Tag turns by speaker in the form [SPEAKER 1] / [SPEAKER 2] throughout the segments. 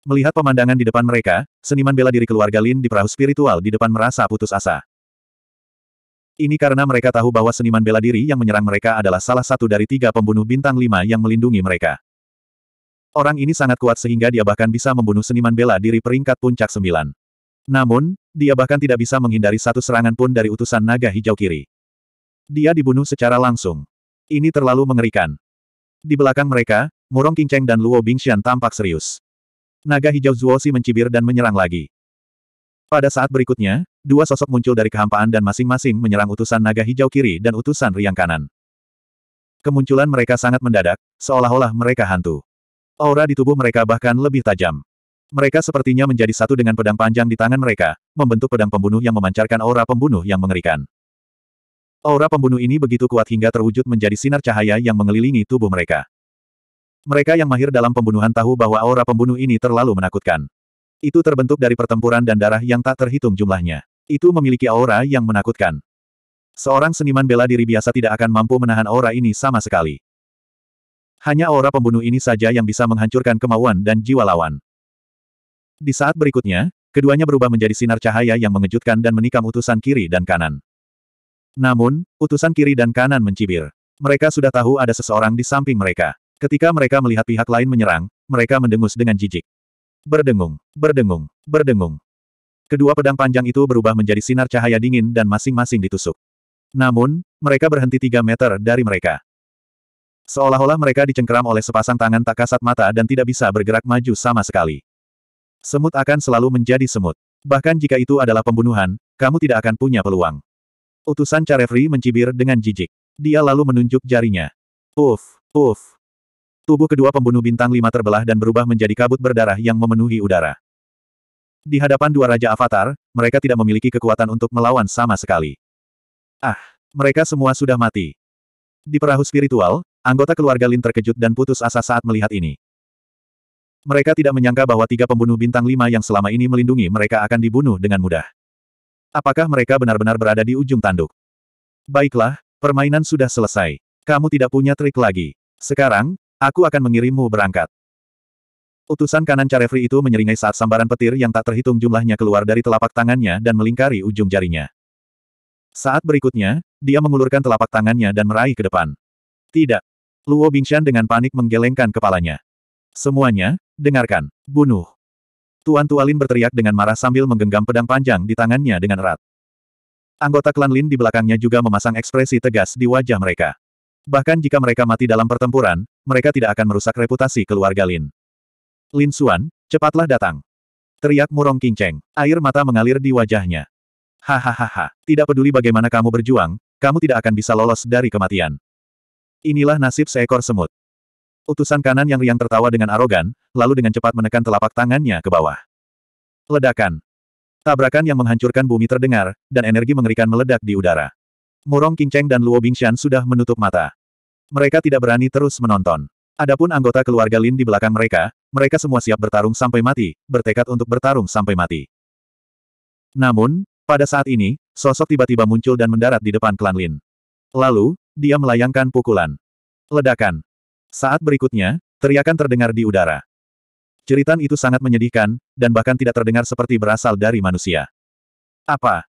[SPEAKER 1] Melihat pemandangan di depan mereka, seniman bela diri keluarga Lin di perahu spiritual di depan merasa putus asa. Ini karena mereka tahu bahwa seniman bela diri yang menyerang mereka adalah salah satu dari tiga pembunuh bintang lima yang melindungi mereka. Orang ini sangat kuat sehingga dia bahkan bisa membunuh seniman bela diri peringkat puncak sembilan. Namun, dia bahkan tidak bisa menghindari satu serangan pun dari utusan naga hijau kiri. Dia dibunuh secara langsung. Ini terlalu mengerikan. Di belakang mereka, Murong Qingcheng dan Luo Bingxian tampak serius. Naga hijau Zuosi mencibir dan menyerang lagi. Pada saat berikutnya, dua sosok muncul dari kehampaan dan masing-masing menyerang utusan naga hijau kiri dan utusan riang kanan. Kemunculan mereka sangat mendadak, seolah-olah mereka hantu. Aura di tubuh mereka bahkan lebih tajam. Mereka sepertinya menjadi satu dengan pedang panjang di tangan mereka, membentuk pedang pembunuh yang memancarkan aura pembunuh yang mengerikan. Aura pembunuh ini begitu kuat hingga terwujud menjadi sinar cahaya yang mengelilingi tubuh mereka. Mereka yang mahir dalam pembunuhan tahu bahwa aura pembunuh ini terlalu menakutkan. Itu terbentuk dari pertempuran dan darah yang tak terhitung jumlahnya. Itu memiliki aura yang menakutkan. Seorang seniman bela diri biasa tidak akan mampu menahan aura ini sama sekali. Hanya aura pembunuh ini saja yang bisa menghancurkan kemauan dan jiwa lawan. Di saat berikutnya, keduanya berubah menjadi sinar cahaya yang mengejutkan dan menikam utusan kiri dan kanan. Namun, utusan kiri dan kanan mencibir. Mereka sudah tahu ada seseorang di samping mereka. Ketika mereka melihat pihak lain menyerang, mereka mendengus dengan jijik. Berdengung, berdengung, berdengung. Kedua pedang panjang itu berubah menjadi sinar cahaya dingin dan masing-masing ditusuk. Namun, mereka berhenti tiga meter dari mereka. Seolah-olah mereka dicengkeram oleh sepasang tangan tak kasat mata dan tidak bisa bergerak maju sama sekali. Semut akan selalu menjadi semut. Bahkan jika itu adalah pembunuhan, kamu tidak akan punya peluang. Utusan Carefree mencibir dengan jijik. Dia lalu menunjuk jarinya. Uf, uf, Tubuh kedua pembunuh bintang lima terbelah dan berubah menjadi kabut berdarah yang memenuhi udara. Di hadapan dua Raja Avatar, mereka tidak memiliki kekuatan untuk melawan sama sekali. Ah, mereka semua sudah mati. Di perahu spiritual, anggota keluarga Lin terkejut dan putus asa saat melihat ini. Mereka tidak menyangka bahwa tiga pembunuh bintang lima yang selama ini melindungi mereka akan dibunuh dengan mudah. Apakah mereka benar-benar berada di ujung tanduk? Baiklah, permainan sudah selesai. Kamu tidak punya trik lagi. Sekarang, Aku akan mengirimmu berangkat. Utusan kanan Carefree itu menyeringai saat sambaran petir yang tak terhitung jumlahnya keluar dari telapak tangannya dan melingkari ujung jarinya. Saat berikutnya, dia mengulurkan telapak tangannya dan meraih ke depan. Tidak. Luo Bingshan dengan panik menggelengkan kepalanya. Semuanya, dengarkan. Bunuh. Tuan Tualin berteriak dengan marah sambil menggenggam pedang panjang di tangannya dengan erat. Anggota klan Lin di belakangnya juga memasang ekspresi tegas di wajah mereka. Bahkan jika mereka mati dalam pertempuran, mereka tidak akan merusak reputasi keluarga Lin. Lin Xuan, cepatlah datang. Teriak Murong Kinceng, air mata mengalir di wajahnya. Hahaha, tidak peduli bagaimana kamu berjuang, kamu tidak akan bisa lolos dari kematian. Inilah nasib seekor semut. Utusan kanan yang riang tertawa dengan arogan, lalu dengan cepat menekan telapak tangannya ke bawah. Ledakan. Tabrakan yang menghancurkan bumi terdengar, dan energi mengerikan meledak di udara. Murong Kinceng dan Luo Bingshan sudah menutup mata. Mereka tidak berani terus menonton. Adapun anggota keluarga Lin di belakang mereka, mereka semua siap bertarung sampai mati, bertekad untuk bertarung sampai mati. Namun, pada saat ini, sosok tiba-tiba muncul dan mendarat di depan klan Lin. Lalu, dia melayangkan pukulan. Ledakan. Saat berikutnya, teriakan terdengar di udara. Ceritan itu sangat menyedihkan, dan bahkan tidak terdengar seperti berasal dari manusia. Apa?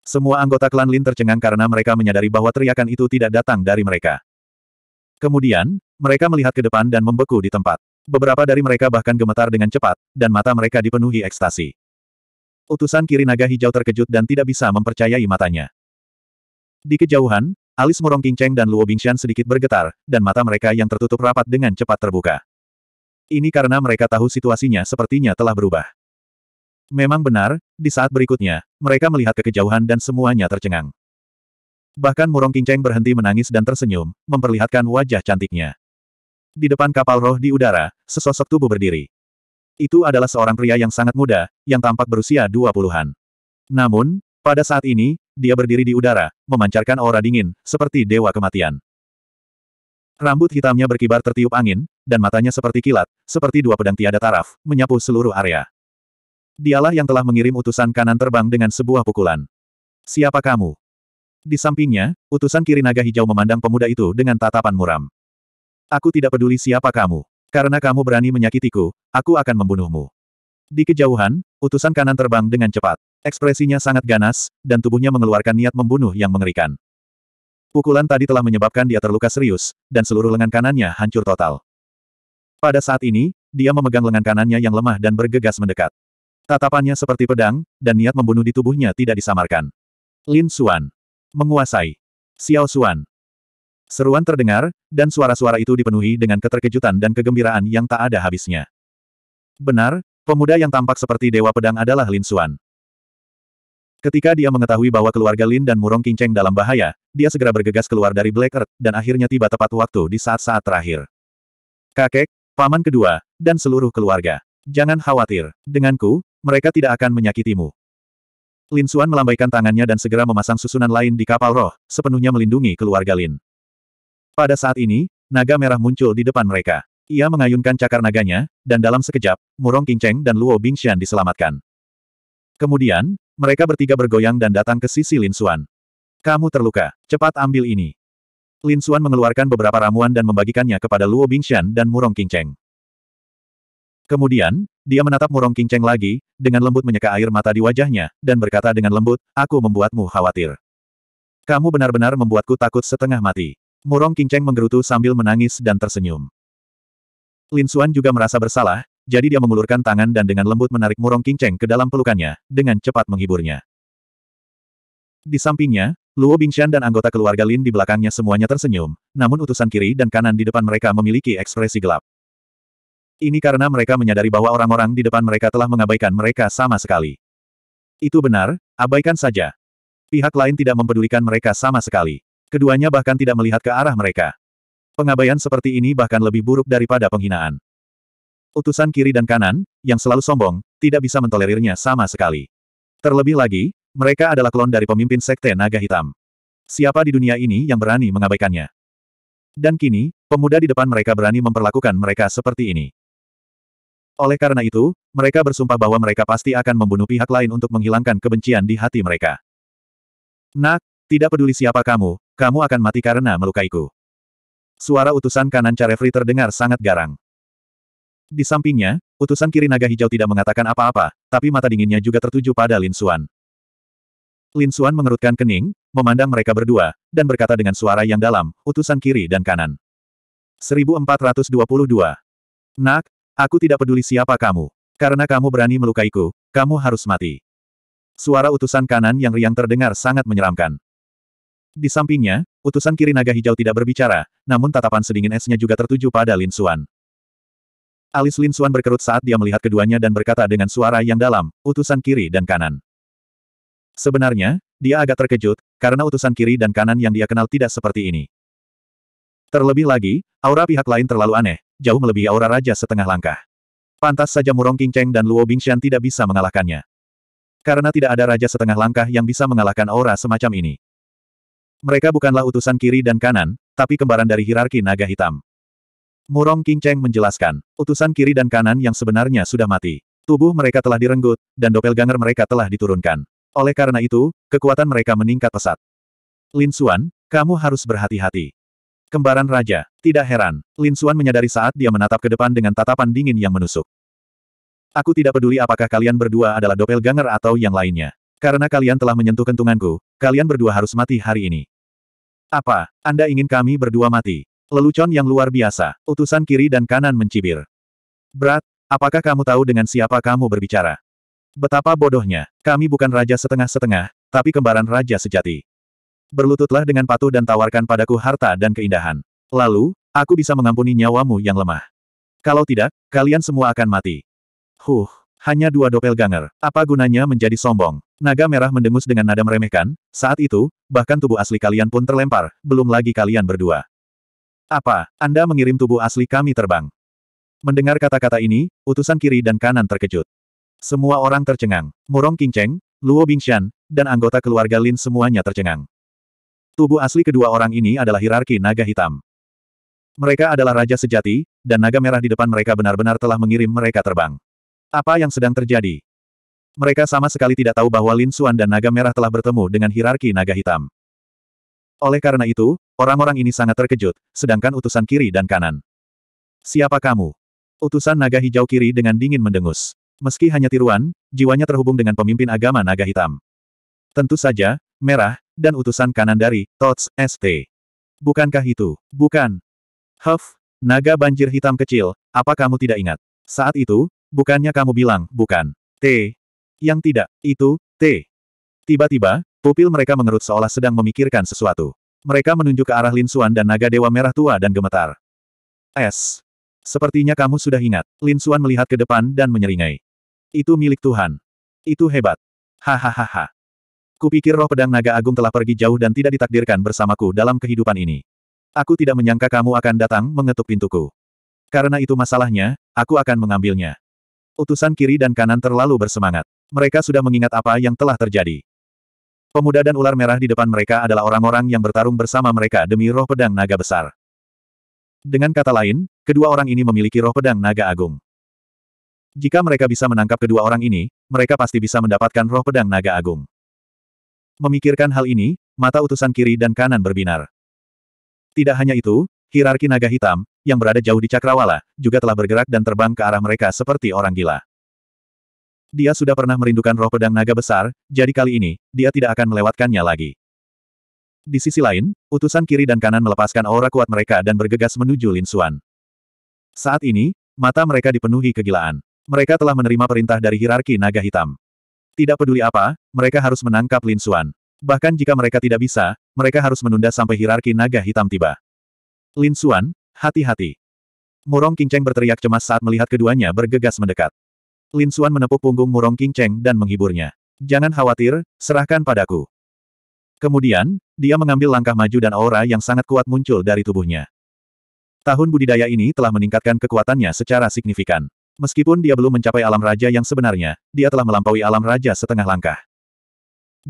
[SPEAKER 1] Semua anggota klan Lin tercengang karena mereka menyadari bahwa teriakan itu tidak datang dari mereka. Kemudian, mereka melihat ke depan dan membeku di tempat. Beberapa dari mereka bahkan gemetar dengan cepat, dan mata mereka dipenuhi ekstasi. Utusan kiri naga hijau terkejut dan tidak bisa mempercayai matanya. Di kejauhan, alis murong Kinceng dan Luo Bingshan sedikit bergetar, dan mata mereka yang tertutup rapat dengan cepat terbuka. Ini karena mereka tahu situasinya sepertinya telah berubah. Memang benar, di saat berikutnya, mereka melihat ke kejauhan dan semuanya tercengang. Bahkan Murong Kinceng berhenti menangis dan tersenyum, memperlihatkan wajah cantiknya. Di depan kapal roh di udara, sesosok tubuh berdiri. Itu adalah seorang pria yang sangat muda, yang tampak berusia dua puluhan. Namun, pada saat ini, dia berdiri di udara, memancarkan aura dingin, seperti dewa kematian. Rambut hitamnya berkibar tertiup angin, dan matanya seperti kilat, seperti dua pedang tiada taraf, menyapu seluruh area. Dialah yang telah mengirim utusan kanan terbang dengan sebuah pukulan. Siapa kamu? Di sampingnya, utusan kiri naga hijau memandang pemuda itu dengan tatapan muram. Aku tidak peduli siapa kamu. Karena kamu berani menyakitiku, aku akan membunuhmu. Di kejauhan, utusan kanan terbang dengan cepat. Ekspresinya sangat ganas, dan tubuhnya mengeluarkan niat membunuh yang mengerikan. Pukulan tadi telah menyebabkan dia terluka serius, dan seluruh lengan kanannya hancur total. Pada saat ini, dia memegang lengan kanannya yang lemah dan bergegas mendekat. Tatapannya seperti pedang, dan niat membunuh di tubuhnya tidak disamarkan. Lin Xuan. Menguasai. Xiao Xuan. Seruan terdengar, dan suara-suara itu dipenuhi dengan keterkejutan dan kegembiraan yang tak ada habisnya. Benar, pemuda yang tampak seperti Dewa Pedang adalah Lin Xuan. Ketika dia mengetahui bahwa keluarga Lin dan Murong Qingcheng dalam bahaya, dia segera bergegas keluar dari Black Earth, dan akhirnya tiba tepat waktu di saat-saat terakhir. Kakek, paman kedua, dan seluruh keluarga. Jangan khawatir, denganku, mereka tidak akan menyakitimu. Lin Xuan melambaikan tangannya dan segera memasang susunan lain di kapal roh, sepenuhnya melindungi keluarga Lin. Pada saat ini, naga merah muncul di depan mereka. Ia mengayunkan cakar naganya, dan dalam sekejap, Murong Qingcheng dan Luo Bingxian diselamatkan. Kemudian, mereka bertiga bergoyang dan datang ke sisi Lin Xuan. Kamu terluka, cepat ambil ini. Lin Xuan mengeluarkan beberapa ramuan dan membagikannya kepada Luo Bingxian dan Murong Qingcheng. Kemudian, dia menatap Murong Qingcheng lagi, dengan lembut menyeka air mata di wajahnya, dan berkata dengan lembut, aku membuatmu khawatir. Kamu benar-benar membuatku takut setengah mati. Murong Qingcheng menggerutu sambil menangis dan tersenyum. Lin Xuan juga merasa bersalah, jadi dia mengulurkan tangan dan dengan lembut menarik Murong Qingcheng ke dalam pelukannya, dengan cepat menghiburnya. Di sampingnya, Luo Bingshan dan anggota keluarga Lin di belakangnya semuanya tersenyum, namun utusan kiri dan kanan di depan mereka memiliki ekspresi gelap. Ini karena mereka menyadari bahwa orang-orang di depan mereka telah mengabaikan mereka sama sekali. Itu benar, abaikan saja. Pihak lain tidak mempedulikan mereka sama sekali. Keduanya bahkan tidak melihat ke arah mereka. Pengabaian seperti ini bahkan lebih buruk daripada penghinaan. Utusan kiri dan kanan, yang selalu sombong, tidak bisa mentolerirnya sama sekali. Terlebih lagi, mereka adalah klon dari pemimpin sekte naga hitam. Siapa di dunia ini yang berani mengabaikannya? Dan kini, pemuda di depan mereka berani memperlakukan mereka seperti ini. Oleh karena itu, mereka bersumpah bahwa mereka pasti akan membunuh pihak lain untuk menghilangkan kebencian di hati mereka. Nak, tidak peduli siapa kamu, kamu akan mati karena melukaiku. Suara utusan kanan Carefri terdengar sangat garang. Di sampingnya, utusan kiri naga hijau tidak mengatakan apa-apa, tapi mata dinginnya juga tertuju pada Lin Suan. Lin Suan mengerutkan kening, memandang mereka berdua, dan berkata dengan suara yang dalam, utusan kiri dan kanan. 1422. Nak, Aku tidak peduli siapa kamu. Karena kamu berani melukaiku, kamu harus mati. Suara utusan kanan yang riang terdengar sangat menyeramkan. Di sampingnya, utusan kiri naga hijau tidak berbicara, namun tatapan sedingin esnya juga tertuju pada Lin Suan. Alis Lin Suan berkerut saat dia melihat keduanya dan berkata dengan suara yang dalam, utusan kiri dan kanan. Sebenarnya, dia agak terkejut, karena utusan kiri dan kanan yang dia kenal tidak seperti ini. Terlebih lagi, aura pihak lain terlalu aneh, jauh melebihi aura raja setengah langkah. Pantas saja Murong Qingcheng dan Luo Bingshan tidak bisa mengalahkannya. Karena tidak ada raja setengah langkah yang bisa mengalahkan aura semacam ini. Mereka bukanlah utusan kiri dan kanan, tapi kembaran dari hierarki naga hitam. Murong Qingcheng menjelaskan, utusan kiri dan kanan yang sebenarnya sudah mati. Tubuh mereka telah direnggut, dan doppelganger mereka telah diturunkan. Oleh karena itu, kekuatan mereka meningkat pesat. Lin Xuan, kamu harus berhati-hati. Kembaran Raja. Tidak heran, Lin Xuan menyadari saat dia menatap ke depan dengan tatapan dingin yang menusuk. Aku tidak peduli apakah kalian berdua adalah doppelganger atau yang lainnya. Karena kalian telah menyentuh kentunganku, kalian berdua harus mati hari ini. Apa, Anda ingin kami berdua mati? Lelucon yang luar biasa, utusan kiri dan kanan mencibir. Berat, apakah kamu tahu dengan siapa kamu berbicara? Betapa bodohnya, kami bukan raja setengah-setengah, tapi kembaran raja sejati. Berlututlah dengan patuh dan tawarkan padaku harta dan keindahan. Lalu, aku bisa mengampuni nyawamu yang lemah. Kalau tidak, kalian semua akan mati. Huh, hanya dua ganger. Apa gunanya menjadi sombong? Naga merah mendengus dengan nada meremehkan, saat itu, bahkan tubuh asli kalian pun terlempar, belum lagi kalian berdua. Apa, Anda mengirim tubuh asli kami terbang? Mendengar kata-kata ini, utusan kiri dan kanan terkejut. Semua orang tercengang. Murong Qingcheng, Luo Bingshan, dan anggota keluarga Lin semuanya tercengang. Tubuh asli kedua orang ini adalah hierarki naga hitam. Mereka adalah raja sejati, dan naga merah di depan mereka benar-benar telah mengirim mereka terbang. Apa yang sedang terjadi? Mereka sama sekali tidak tahu bahwa Lin Xuan dan naga merah telah bertemu dengan hierarki naga hitam. Oleh karena itu, orang-orang ini sangat terkejut, sedangkan utusan kiri dan kanan. Siapa kamu? Utusan naga hijau kiri dengan dingin mendengus. Meski hanya tiruan, jiwanya terhubung dengan pemimpin agama naga hitam. Tentu saja, merah, dan utusan kanan dari Tots ST. Bukankah itu? Bukan. Huff, naga banjir hitam kecil, apa kamu tidak ingat? Saat itu, bukannya kamu bilang, bukan. T. Yang tidak, itu, T. Tiba-tiba, pupil mereka mengerut seolah sedang memikirkan sesuatu. Mereka menunjuk ke arah Lin Xuan dan naga dewa merah tua dan gemetar. S. Sepertinya kamu sudah ingat. Lin Xuan melihat ke depan dan menyeringai. Itu milik Tuhan. Itu hebat. Hahaha. Kupikir roh pedang naga agung telah pergi jauh dan tidak ditakdirkan bersamaku dalam kehidupan ini. Aku tidak menyangka kamu akan datang mengetuk pintuku. Karena itu masalahnya, aku akan mengambilnya. Utusan kiri dan kanan terlalu bersemangat. Mereka sudah mengingat apa yang telah terjadi. Pemuda dan ular merah di depan mereka adalah orang-orang yang bertarung bersama mereka demi roh pedang naga besar. Dengan kata lain, kedua orang ini memiliki roh pedang naga agung. Jika mereka bisa menangkap kedua orang ini, mereka pasti bisa mendapatkan roh pedang naga agung. Memikirkan hal ini, mata utusan kiri dan kanan berbinar. Tidak hanya itu, hierarki naga hitam, yang berada jauh di Cakrawala, juga telah bergerak dan terbang ke arah mereka seperti orang gila. Dia sudah pernah merindukan roh pedang naga besar, jadi kali ini, dia tidak akan melewatkannya lagi. Di sisi lain, utusan kiri dan kanan melepaskan aura kuat mereka dan bergegas menuju Lin Xuan. Saat ini, mata mereka dipenuhi kegilaan. Mereka telah menerima perintah dari hierarki naga hitam. Tidak peduli apa, mereka harus menangkap Lin Xuan. Bahkan jika mereka tidak bisa, mereka harus menunda sampai hierarki naga hitam tiba. Lin Xuan, hati-hati. Murong King Cheng berteriak cemas saat melihat keduanya bergegas mendekat. Lin Xuan menepuk punggung Murong King Cheng dan menghiburnya. Jangan khawatir, serahkan padaku. Kemudian, dia mengambil langkah maju dan aura yang sangat kuat muncul dari tubuhnya. Tahun budidaya ini telah meningkatkan kekuatannya secara signifikan. Meskipun dia belum mencapai alam raja yang sebenarnya, dia telah melampaui alam raja setengah langkah.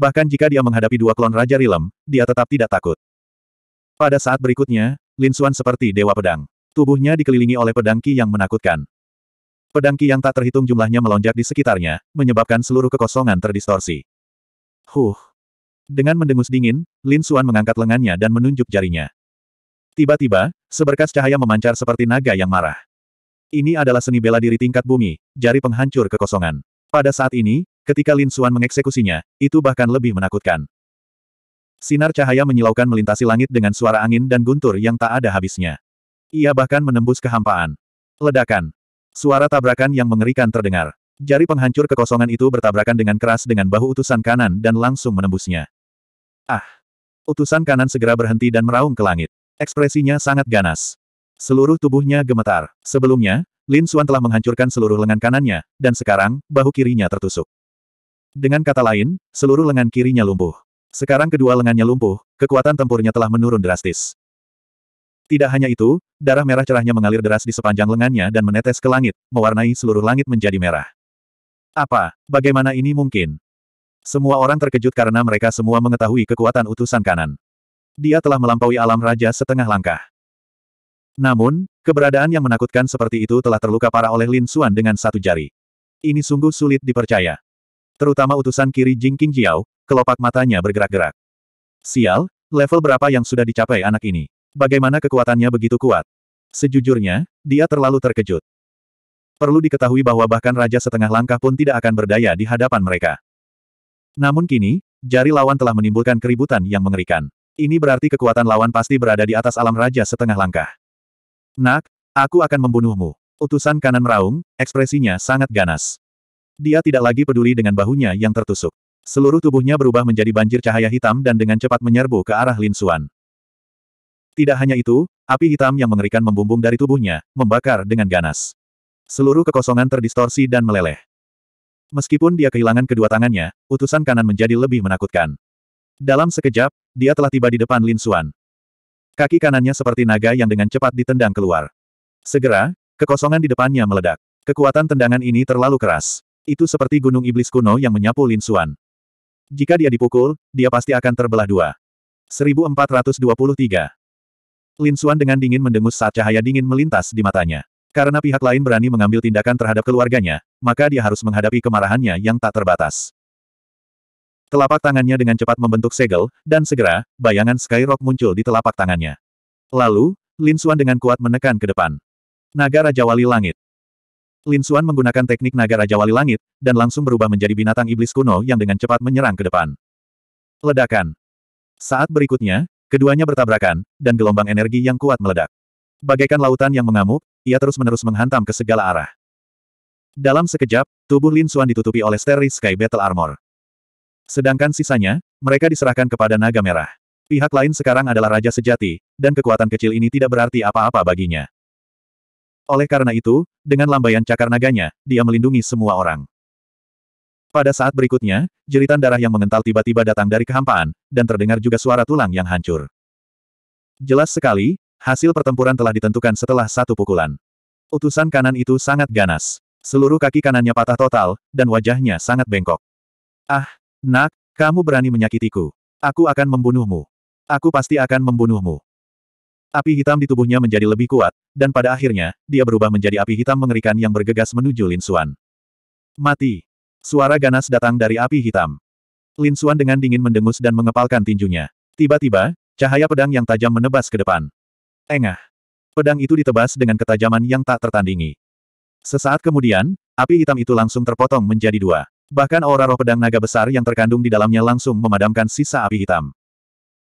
[SPEAKER 1] Bahkan jika dia menghadapi dua klon Raja Rilem, dia tetap tidak takut. Pada saat berikutnya, Lin Suan seperti dewa pedang. Tubuhnya dikelilingi oleh pedang Qi yang menakutkan. Pedang Qi yang tak terhitung jumlahnya melonjak di sekitarnya, menyebabkan seluruh kekosongan terdistorsi. Huh. Dengan mendengus dingin, Lin Suan mengangkat lengannya dan menunjuk jarinya. Tiba-tiba, seberkas cahaya memancar seperti naga yang marah. Ini adalah seni bela diri tingkat bumi, jari penghancur kekosongan. Pada saat ini, ketika Lin Xuan mengeksekusinya, itu bahkan lebih menakutkan. Sinar cahaya menyilaukan melintasi langit dengan suara angin dan guntur yang tak ada habisnya. Ia bahkan menembus kehampaan. Ledakan. Suara tabrakan yang mengerikan terdengar. Jari penghancur kekosongan itu bertabrakan dengan keras dengan bahu utusan kanan dan langsung menembusnya. Ah! Utusan kanan segera berhenti dan meraung ke langit. Ekspresinya sangat ganas. Seluruh tubuhnya gemetar. Sebelumnya, Lin Xuan telah menghancurkan seluruh lengan kanannya, dan sekarang, bahu kirinya tertusuk. Dengan kata lain, seluruh lengan kirinya lumpuh. Sekarang kedua lengannya lumpuh, kekuatan tempurnya telah menurun drastis. Tidak hanya itu, darah merah cerahnya mengalir deras di sepanjang lengannya dan menetes ke langit, mewarnai seluruh langit menjadi merah. Apa? Bagaimana ini mungkin? Semua orang terkejut karena mereka semua mengetahui kekuatan utusan kanan. Dia telah melampaui alam raja setengah langkah. Namun, keberadaan yang menakutkan seperti itu telah terluka parah oleh Lin Xuan dengan satu jari. Ini sungguh sulit dipercaya. Terutama utusan kiri Jing King Jiao, kelopak matanya bergerak-gerak. Sial, level berapa yang sudah dicapai anak ini? Bagaimana kekuatannya begitu kuat? Sejujurnya, dia terlalu terkejut. Perlu diketahui bahwa bahkan raja setengah langkah pun tidak akan berdaya di hadapan mereka. Namun kini, jari lawan telah menimbulkan keributan yang mengerikan. Ini berarti kekuatan lawan pasti berada di atas alam raja setengah langkah. Nak, aku akan membunuhmu. Utusan kanan meraung, ekspresinya sangat ganas. Dia tidak lagi peduli dengan bahunya yang tertusuk. Seluruh tubuhnya berubah menjadi banjir cahaya hitam dan dengan cepat menyerbu ke arah Lin Suan. Tidak hanya itu, api hitam yang mengerikan membumbung dari tubuhnya, membakar dengan ganas. Seluruh kekosongan terdistorsi dan meleleh. Meskipun dia kehilangan kedua tangannya, utusan kanan menjadi lebih menakutkan. Dalam sekejap, dia telah tiba di depan Lin Suan. Kaki kanannya seperti naga yang dengan cepat ditendang keluar. Segera, kekosongan di depannya meledak. Kekuatan tendangan ini terlalu keras. Itu seperti gunung iblis kuno yang menyapu Lin Xuan. Jika dia dipukul, dia pasti akan terbelah dua. 1423. Lin Xuan dengan dingin mendengus saat cahaya dingin melintas di matanya. Karena pihak lain berani mengambil tindakan terhadap keluarganya, maka dia harus menghadapi kemarahannya yang tak terbatas. Telapak tangannya dengan cepat membentuk segel, dan segera, bayangan Skyrock muncul di telapak tangannya. Lalu, Lin Xuan dengan kuat menekan ke depan. Naga Raja Wali Langit. Lin Xuan menggunakan teknik Naga Raja Wali Langit, dan langsung berubah menjadi binatang iblis kuno yang dengan cepat menyerang ke depan. Ledakan. Saat berikutnya, keduanya bertabrakan, dan gelombang energi yang kuat meledak. Bagaikan lautan yang mengamuk, ia terus-menerus menghantam ke segala arah. Dalam sekejap, tubuh Lin Xuan ditutupi oleh Steris Sky Battle Armor. Sedangkan sisanya, mereka diserahkan kepada naga merah. Pihak lain sekarang adalah raja sejati, dan kekuatan kecil ini tidak berarti apa-apa baginya. Oleh karena itu, dengan lambaian cakar naganya, dia melindungi semua orang. Pada saat berikutnya, jeritan darah yang mengental tiba-tiba datang dari kehampaan, dan terdengar juga suara tulang yang hancur. Jelas sekali, hasil pertempuran telah ditentukan setelah satu pukulan. Utusan kanan itu sangat ganas. Seluruh kaki kanannya patah total, dan wajahnya sangat bengkok. Ah, Nak, kamu berani menyakitiku. Aku akan membunuhmu. Aku pasti akan membunuhmu. Api hitam di tubuhnya menjadi lebih kuat, dan pada akhirnya, dia berubah menjadi api hitam mengerikan yang bergegas menuju Lin Xuan. Mati. Suara ganas datang dari api hitam. Lin Xuan dengan dingin mendengus dan mengepalkan tinjunya. Tiba-tiba, cahaya pedang yang tajam menebas ke depan. Engah. Pedang itu ditebas dengan ketajaman yang tak tertandingi. Sesaat kemudian, api hitam itu langsung terpotong menjadi dua. Bahkan aura roh pedang naga besar yang terkandung di dalamnya langsung memadamkan sisa api hitam.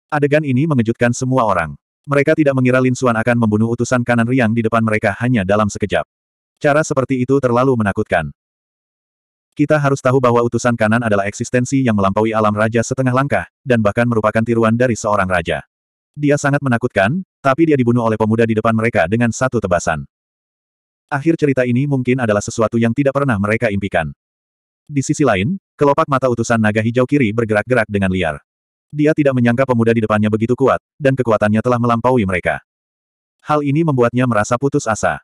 [SPEAKER 1] Adegan ini mengejutkan semua orang. Mereka tidak mengira Lin Xuan akan membunuh utusan kanan Riang di depan mereka hanya dalam sekejap. Cara seperti itu terlalu menakutkan. Kita harus tahu bahwa utusan kanan adalah eksistensi yang melampaui alam raja setengah langkah, dan bahkan merupakan tiruan dari seorang raja. Dia sangat menakutkan, tapi dia dibunuh oleh pemuda di depan mereka dengan satu tebasan. Akhir cerita ini mungkin adalah sesuatu yang tidak pernah mereka impikan. Di sisi lain, kelopak mata utusan naga hijau kiri bergerak-gerak dengan liar. Dia tidak menyangka pemuda di depannya begitu kuat, dan kekuatannya telah melampaui mereka. Hal ini membuatnya merasa putus asa.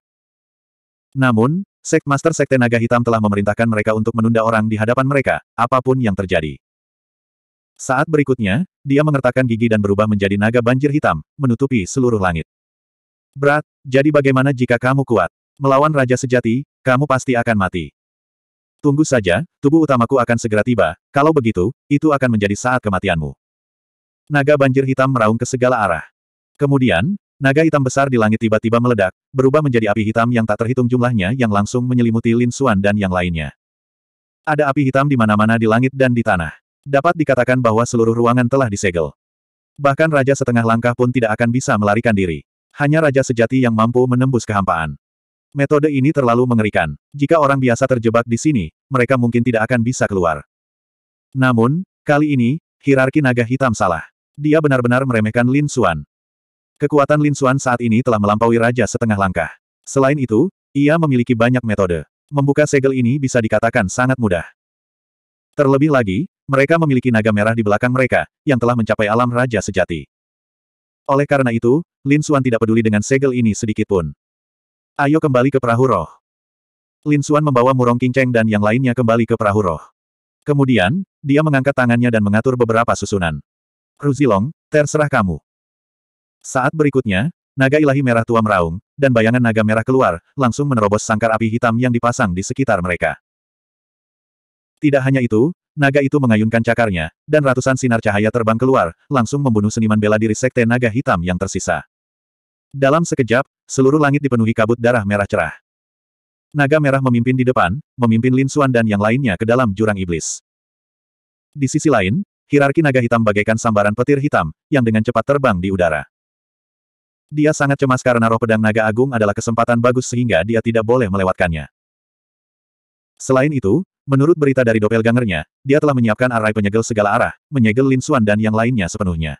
[SPEAKER 1] Namun, Sek Master Sekte Naga Hitam telah memerintahkan mereka untuk menunda orang di hadapan mereka, apapun yang terjadi. Saat berikutnya, dia mengertakkan gigi dan berubah menjadi naga banjir hitam, menutupi seluruh langit. Berat, jadi bagaimana jika kamu kuat? Melawan Raja Sejati, kamu pasti akan mati. Tunggu saja, tubuh utamaku akan segera tiba, kalau begitu, itu akan menjadi saat kematianmu. Naga banjir hitam meraung ke segala arah. Kemudian, naga hitam besar di langit tiba-tiba meledak, berubah menjadi api hitam yang tak terhitung jumlahnya yang langsung menyelimuti Lin Suan dan yang lainnya. Ada api hitam di mana-mana di langit dan di tanah. Dapat dikatakan bahwa seluruh ruangan telah disegel. Bahkan raja setengah langkah pun tidak akan bisa melarikan diri. Hanya raja sejati yang mampu menembus kehampaan. Metode ini terlalu mengerikan. Jika orang biasa terjebak di sini, mereka mungkin tidak akan bisa keluar. Namun, kali ini, hierarki naga hitam salah. Dia benar-benar meremehkan Lin Xuan. Kekuatan Lin Xuan saat ini telah melampaui raja setengah langkah. Selain itu, ia memiliki banyak metode. Membuka segel ini bisa dikatakan sangat mudah. Terlebih lagi, mereka memiliki naga merah di belakang mereka, yang telah mencapai alam raja sejati. Oleh karena itu, Lin Xuan tidak peduli dengan segel ini sedikitpun. Ayo kembali ke perahu roh. Lin Xuan membawa Murong Kinceng dan yang lainnya kembali ke perahu roh. Kemudian, dia mengangkat tangannya dan mengatur beberapa susunan. Ruzilong, terserah kamu. Saat berikutnya, naga ilahi merah tua meraung, dan bayangan naga merah keluar, langsung menerobos sangkar api hitam yang dipasang di sekitar mereka. Tidak hanya itu, naga itu mengayunkan cakarnya, dan ratusan sinar cahaya terbang keluar, langsung membunuh seniman bela diri Sekte Naga Hitam yang tersisa. Dalam sekejap, seluruh langit dipenuhi kabut darah merah cerah. Naga merah memimpin di depan, memimpin Lin Xuan dan yang lainnya ke dalam jurang iblis. Di sisi lain, hierarki naga hitam bagaikan sambaran petir hitam, yang dengan cepat terbang di udara. Dia sangat cemas karena roh pedang naga agung adalah kesempatan bagus sehingga dia tidak boleh melewatkannya. Selain itu, menurut berita dari Gangernya, dia telah menyiapkan arai penyegel segala arah, menyegel Lin Xuan dan yang lainnya sepenuhnya.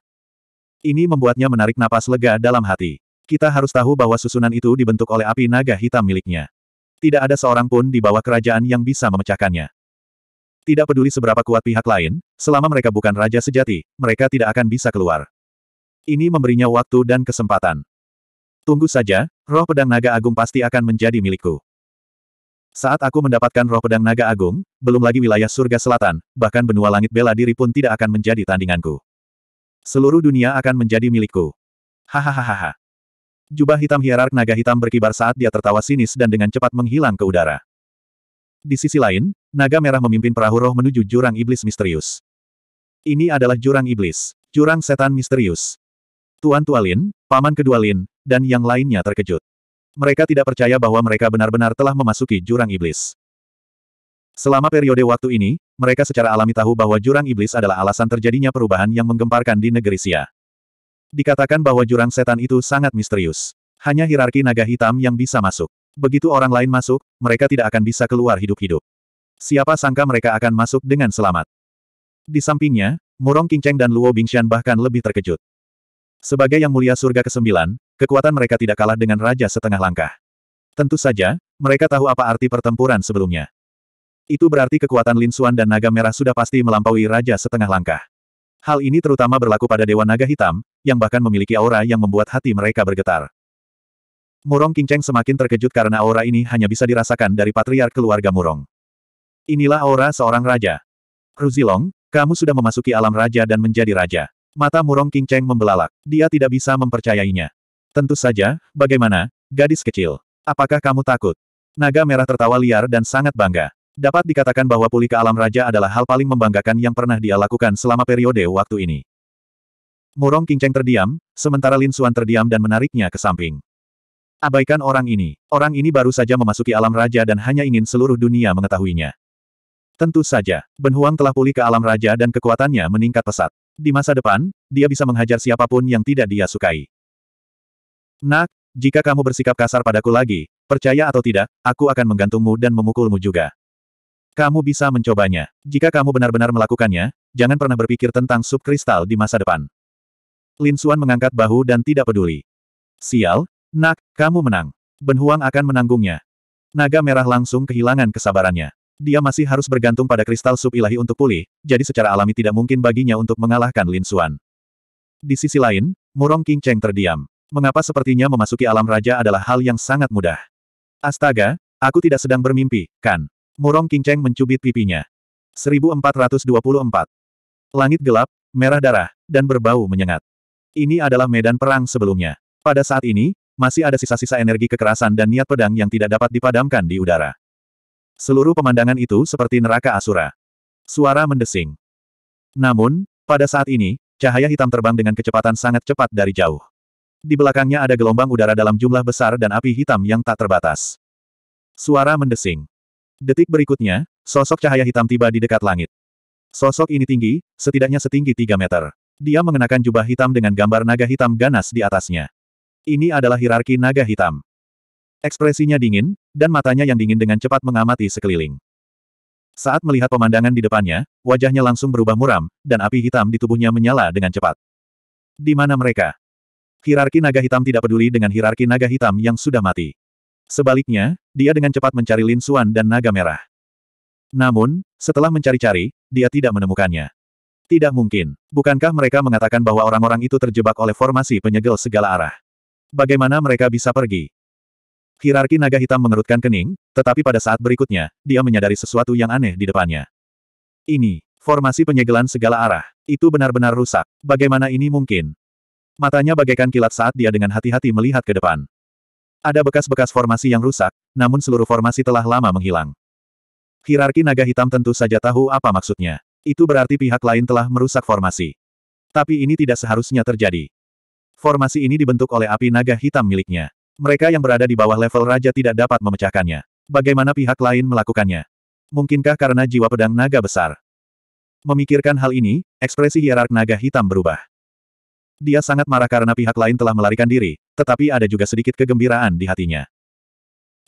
[SPEAKER 1] Ini membuatnya menarik napas lega dalam hati. Kita harus tahu bahwa susunan itu dibentuk oleh api naga hitam miliknya. Tidak ada seorang pun di bawah kerajaan yang bisa memecahkannya. Tidak peduli seberapa kuat pihak lain, selama mereka bukan raja sejati, mereka tidak akan bisa keluar. Ini memberinya waktu dan kesempatan. Tunggu saja, roh pedang naga agung pasti akan menjadi milikku. Saat aku mendapatkan roh pedang naga agung, belum lagi wilayah surga selatan, bahkan benua langit bela diri pun tidak akan menjadi tandinganku. Seluruh dunia akan menjadi milikku. Hahaha jubah hitam hierark naga hitam berkibar saat dia tertawa sinis dan dengan cepat menghilang ke udara. Di sisi lain, naga merah memimpin perahu roh menuju jurang iblis misterius. Ini adalah jurang iblis, jurang setan misterius. Tuan Tualin, paman kedua Lin, dan yang lainnya terkejut. Mereka tidak percaya bahwa mereka benar-benar telah memasuki jurang iblis. Selama periode waktu ini, mereka secara alami tahu bahwa jurang iblis adalah alasan terjadinya perubahan yang menggemparkan di negeri Sia. Dikatakan bahwa jurang setan itu sangat misterius. Hanya hierarki naga hitam yang bisa masuk. Begitu orang lain masuk, mereka tidak akan bisa keluar hidup-hidup. Siapa sangka mereka akan masuk dengan selamat. Di sampingnya, Murong Kingcheng dan Luo Bingxian bahkan lebih terkejut. Sebagai yang mulia surga ke-9, kekuatan mereka tidak kalah dengan raja setengah langkah. Tentu saja, mereka tahu apa arti pertempuran sebelumnya. Itu berarti kekuatan Lin Suan dan Naga Merah sudah pasti melampaui raja setengah langkah. Hal ini terutama berlaku pada Dewa Naga Hitam, yang bahkan memiliki aura yang membuat hati mereka bergetar. Murong Kinceng semakin terkejut karena aura ini hanya bisa dirasakan dari patriark keluarga Murong. Inilah aura seorang raja. Ruzilong, kamu sudah memasuki alam raja dan menjadi raja. Mata Murong Kinceng membelalak. Dia tidak bisa mempercayainya. Tentu saja, bagaimana, gadis kecil? Apakah kamu takut? Naga merah tertawa liar dan sangat bangga. Dapat dikatakan bahwa pulih ke alam raja adalah hal paling membanggakan yang pernah dia lakukan selama periode waktu ini. Murong Kingcheng terdiam, sementara Lin Suan terdiam dan menariknya ke samping. Abaikan orang ini. Orang ini baru saja memasuki alam raja dan hanya ingin seluruh dunia mengetahuinya. Tentu saja, Ben Huang telah pulih ke alam raja dan kekuatannya meningkat pesat. Di masa depan, dia bisa menghajar siapapun yang tidak dia sukai. Nak, jika kamu bersikap kasar padaku lagi, percaya atau tidak, aku akan menggantungmu dan memukulmu juga. Kamu bisa mencobanya. Jika kamu benar-benar melakukannya, jangan pernah berpikir tentang sub kristal di masa depan. Lin Xuan mengangkat bahu dan tidak peduli. Sial, nak, kamu menang. Ben Huang akan menanggungnya. Naga merah langsung kehilangan kesabarannya. Dia masih harus bergantung pada kristal sub ilahi untuk pulih, jadi secara alami tidak mungkin baginya untuk mengalahkan Lin Xuan. Di sisi lain, Murong King Cheng terdiam. Mengapa sepertinya memasuki alam raja adalah hal yang sangat mudah? Astaga, aku tidak sedang bermimpi, kan? Murong Kinceng mencubit pipinya. 1424. Langit gelap, merah darah, dan berbau menyengat. Ini adalah medan perang sebelumnya. Pada saat ini, masih ada sisa-sisa energi kekerasan dan niat pedang yang tidak dapat dipadamkan di udara. Seluruh pemandangan itu seperti neraka asura. Suara mendesing. Namun, pada saat ini, cahaya hitam terbang dengan kecepatan sangat cepat dari jauh. Di belakangnya ada gelombang udara dalam jumlah besar dan api hitam yang tak terbatas. Suara mendesing. Detik berikutnya, sosok cahaya hitam tiba di dekat langit. Sosok ini tinggi, setidaknya setinggi 3 meter. Dia mengenakan jubah hitam dengan gambar naga hitam ganas di atasnya. Ini adalah hierarki naga hitam. Ekspresinya dingin, dan matanya yang dingin dengan cepat mengamati sekeliling. Saat melihat pemandangan di depannya, wajahnya langsung berubah muram, dan api hitam di tubuhnya menyala dengan cepat. Di mana mereka? Hierarki naga hitam tidak peduli dengan hierarki naga hitam yang sudah mati. Sebaliknya, dia dengan cepat mencari Lin Suan dan naga merah. Namun, setelah mencari-cari, dia tidak menemukannya. Tidak mungkin. Bukankah mereka mengatakan bahwa orang-orang itu terjebak oleh formasi penyegel segala arah? Bagaimana mereka bisa pergi? Hierarki naga hitam mengerutkan kening, tetapi pada saat berikutnya, dia menyadari sesuatu yang aneh di depannya. Ini, formasi penyegelan segala arah. Itu benar-benar rusak. Bagaimana ini mungkin? Matanya bagaikan kilat saat dia dengan hati-hati melihat ke depan. Ada bekas-bekas formasi yang rusak, namun seluruh formasi telah lama menghilang. Hierarki naga hitam tentu saja tahu apa maksudnya. Itu berarti pihak lain telah merusak formasi. Tapi ini tidak seharusnya terjadi. Formasi ini dibentuk oleh api naga hitam miliknya. Mereka yang berada di bawah level raja tidak dapat memecahkannya. Bagaimana pihak lain melakukannya? Mungkinkah karena jiwa pedang naga besar? Memikirkan hal ini, ekspresi hierark naga hitam berubah. Dia sangat marah karena pihak lain telah melarikan diri, tetapi ada juga sedikit kegembiraan di hatinya.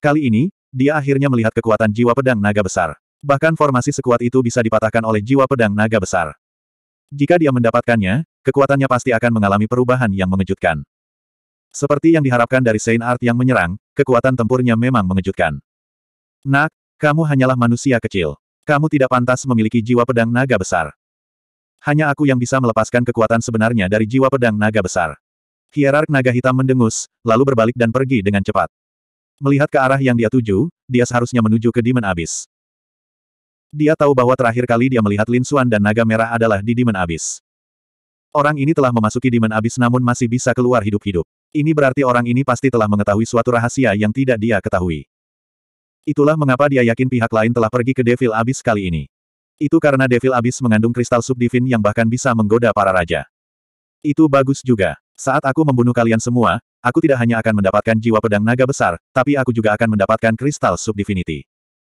[SPEAKER 1] Kali ini, dia akhirnya melihat kekuatan jiwa pedang naga besar. Bahkan formasi sekuat itu bisa dipatahkan oleh jiwa pedang naga besar. Jika dia mendapatkannya, kekuatannya pasti akan mengalami perubahan yang mengejutkan. Seperti yang diharapkan dari Saint Art yang menyerang, kekuatan tempurnya memang mengejutkan. Nak, kamu hanyalah manusia kecil. Kamu tidak pantas memiliki jiwa pedang naga besar. Hanya aku yang bisa melepaskan kekuatan sebenarnya dari jiwa pedang naga besar. Hierark naga hitam mendengus, lalu berbalik dan pergi dengan cepat. Melihat ke arah yang dia tuju, dia seharusnya menuju ke Demon Abyss. Dia tahu bahwa terakhir kali dia melihat Lin Xuan dan naga merah adalah di Demon Abyss. Orang ini telah memasuki Demon Abyss namun masih bisa keluar hidup-hidup. Ini berarti orang ini pasti telah mengetahui suatu rahasia yang tidak dia ketahui. Itulah mengapa dia yakin pihak lain telah pergi ke Devil Abyss kali ini. Itu karena Devil Abyss mengandung kristal subdivin yang bahkan bisa menggoda para raja. Itu bagus juga. Saat aku membunuh kalian semua, aku tidak hanya akan mendapatkan jiwa pedang naga besar, tapi aku juga akan mendapatkan kristal subdivinity.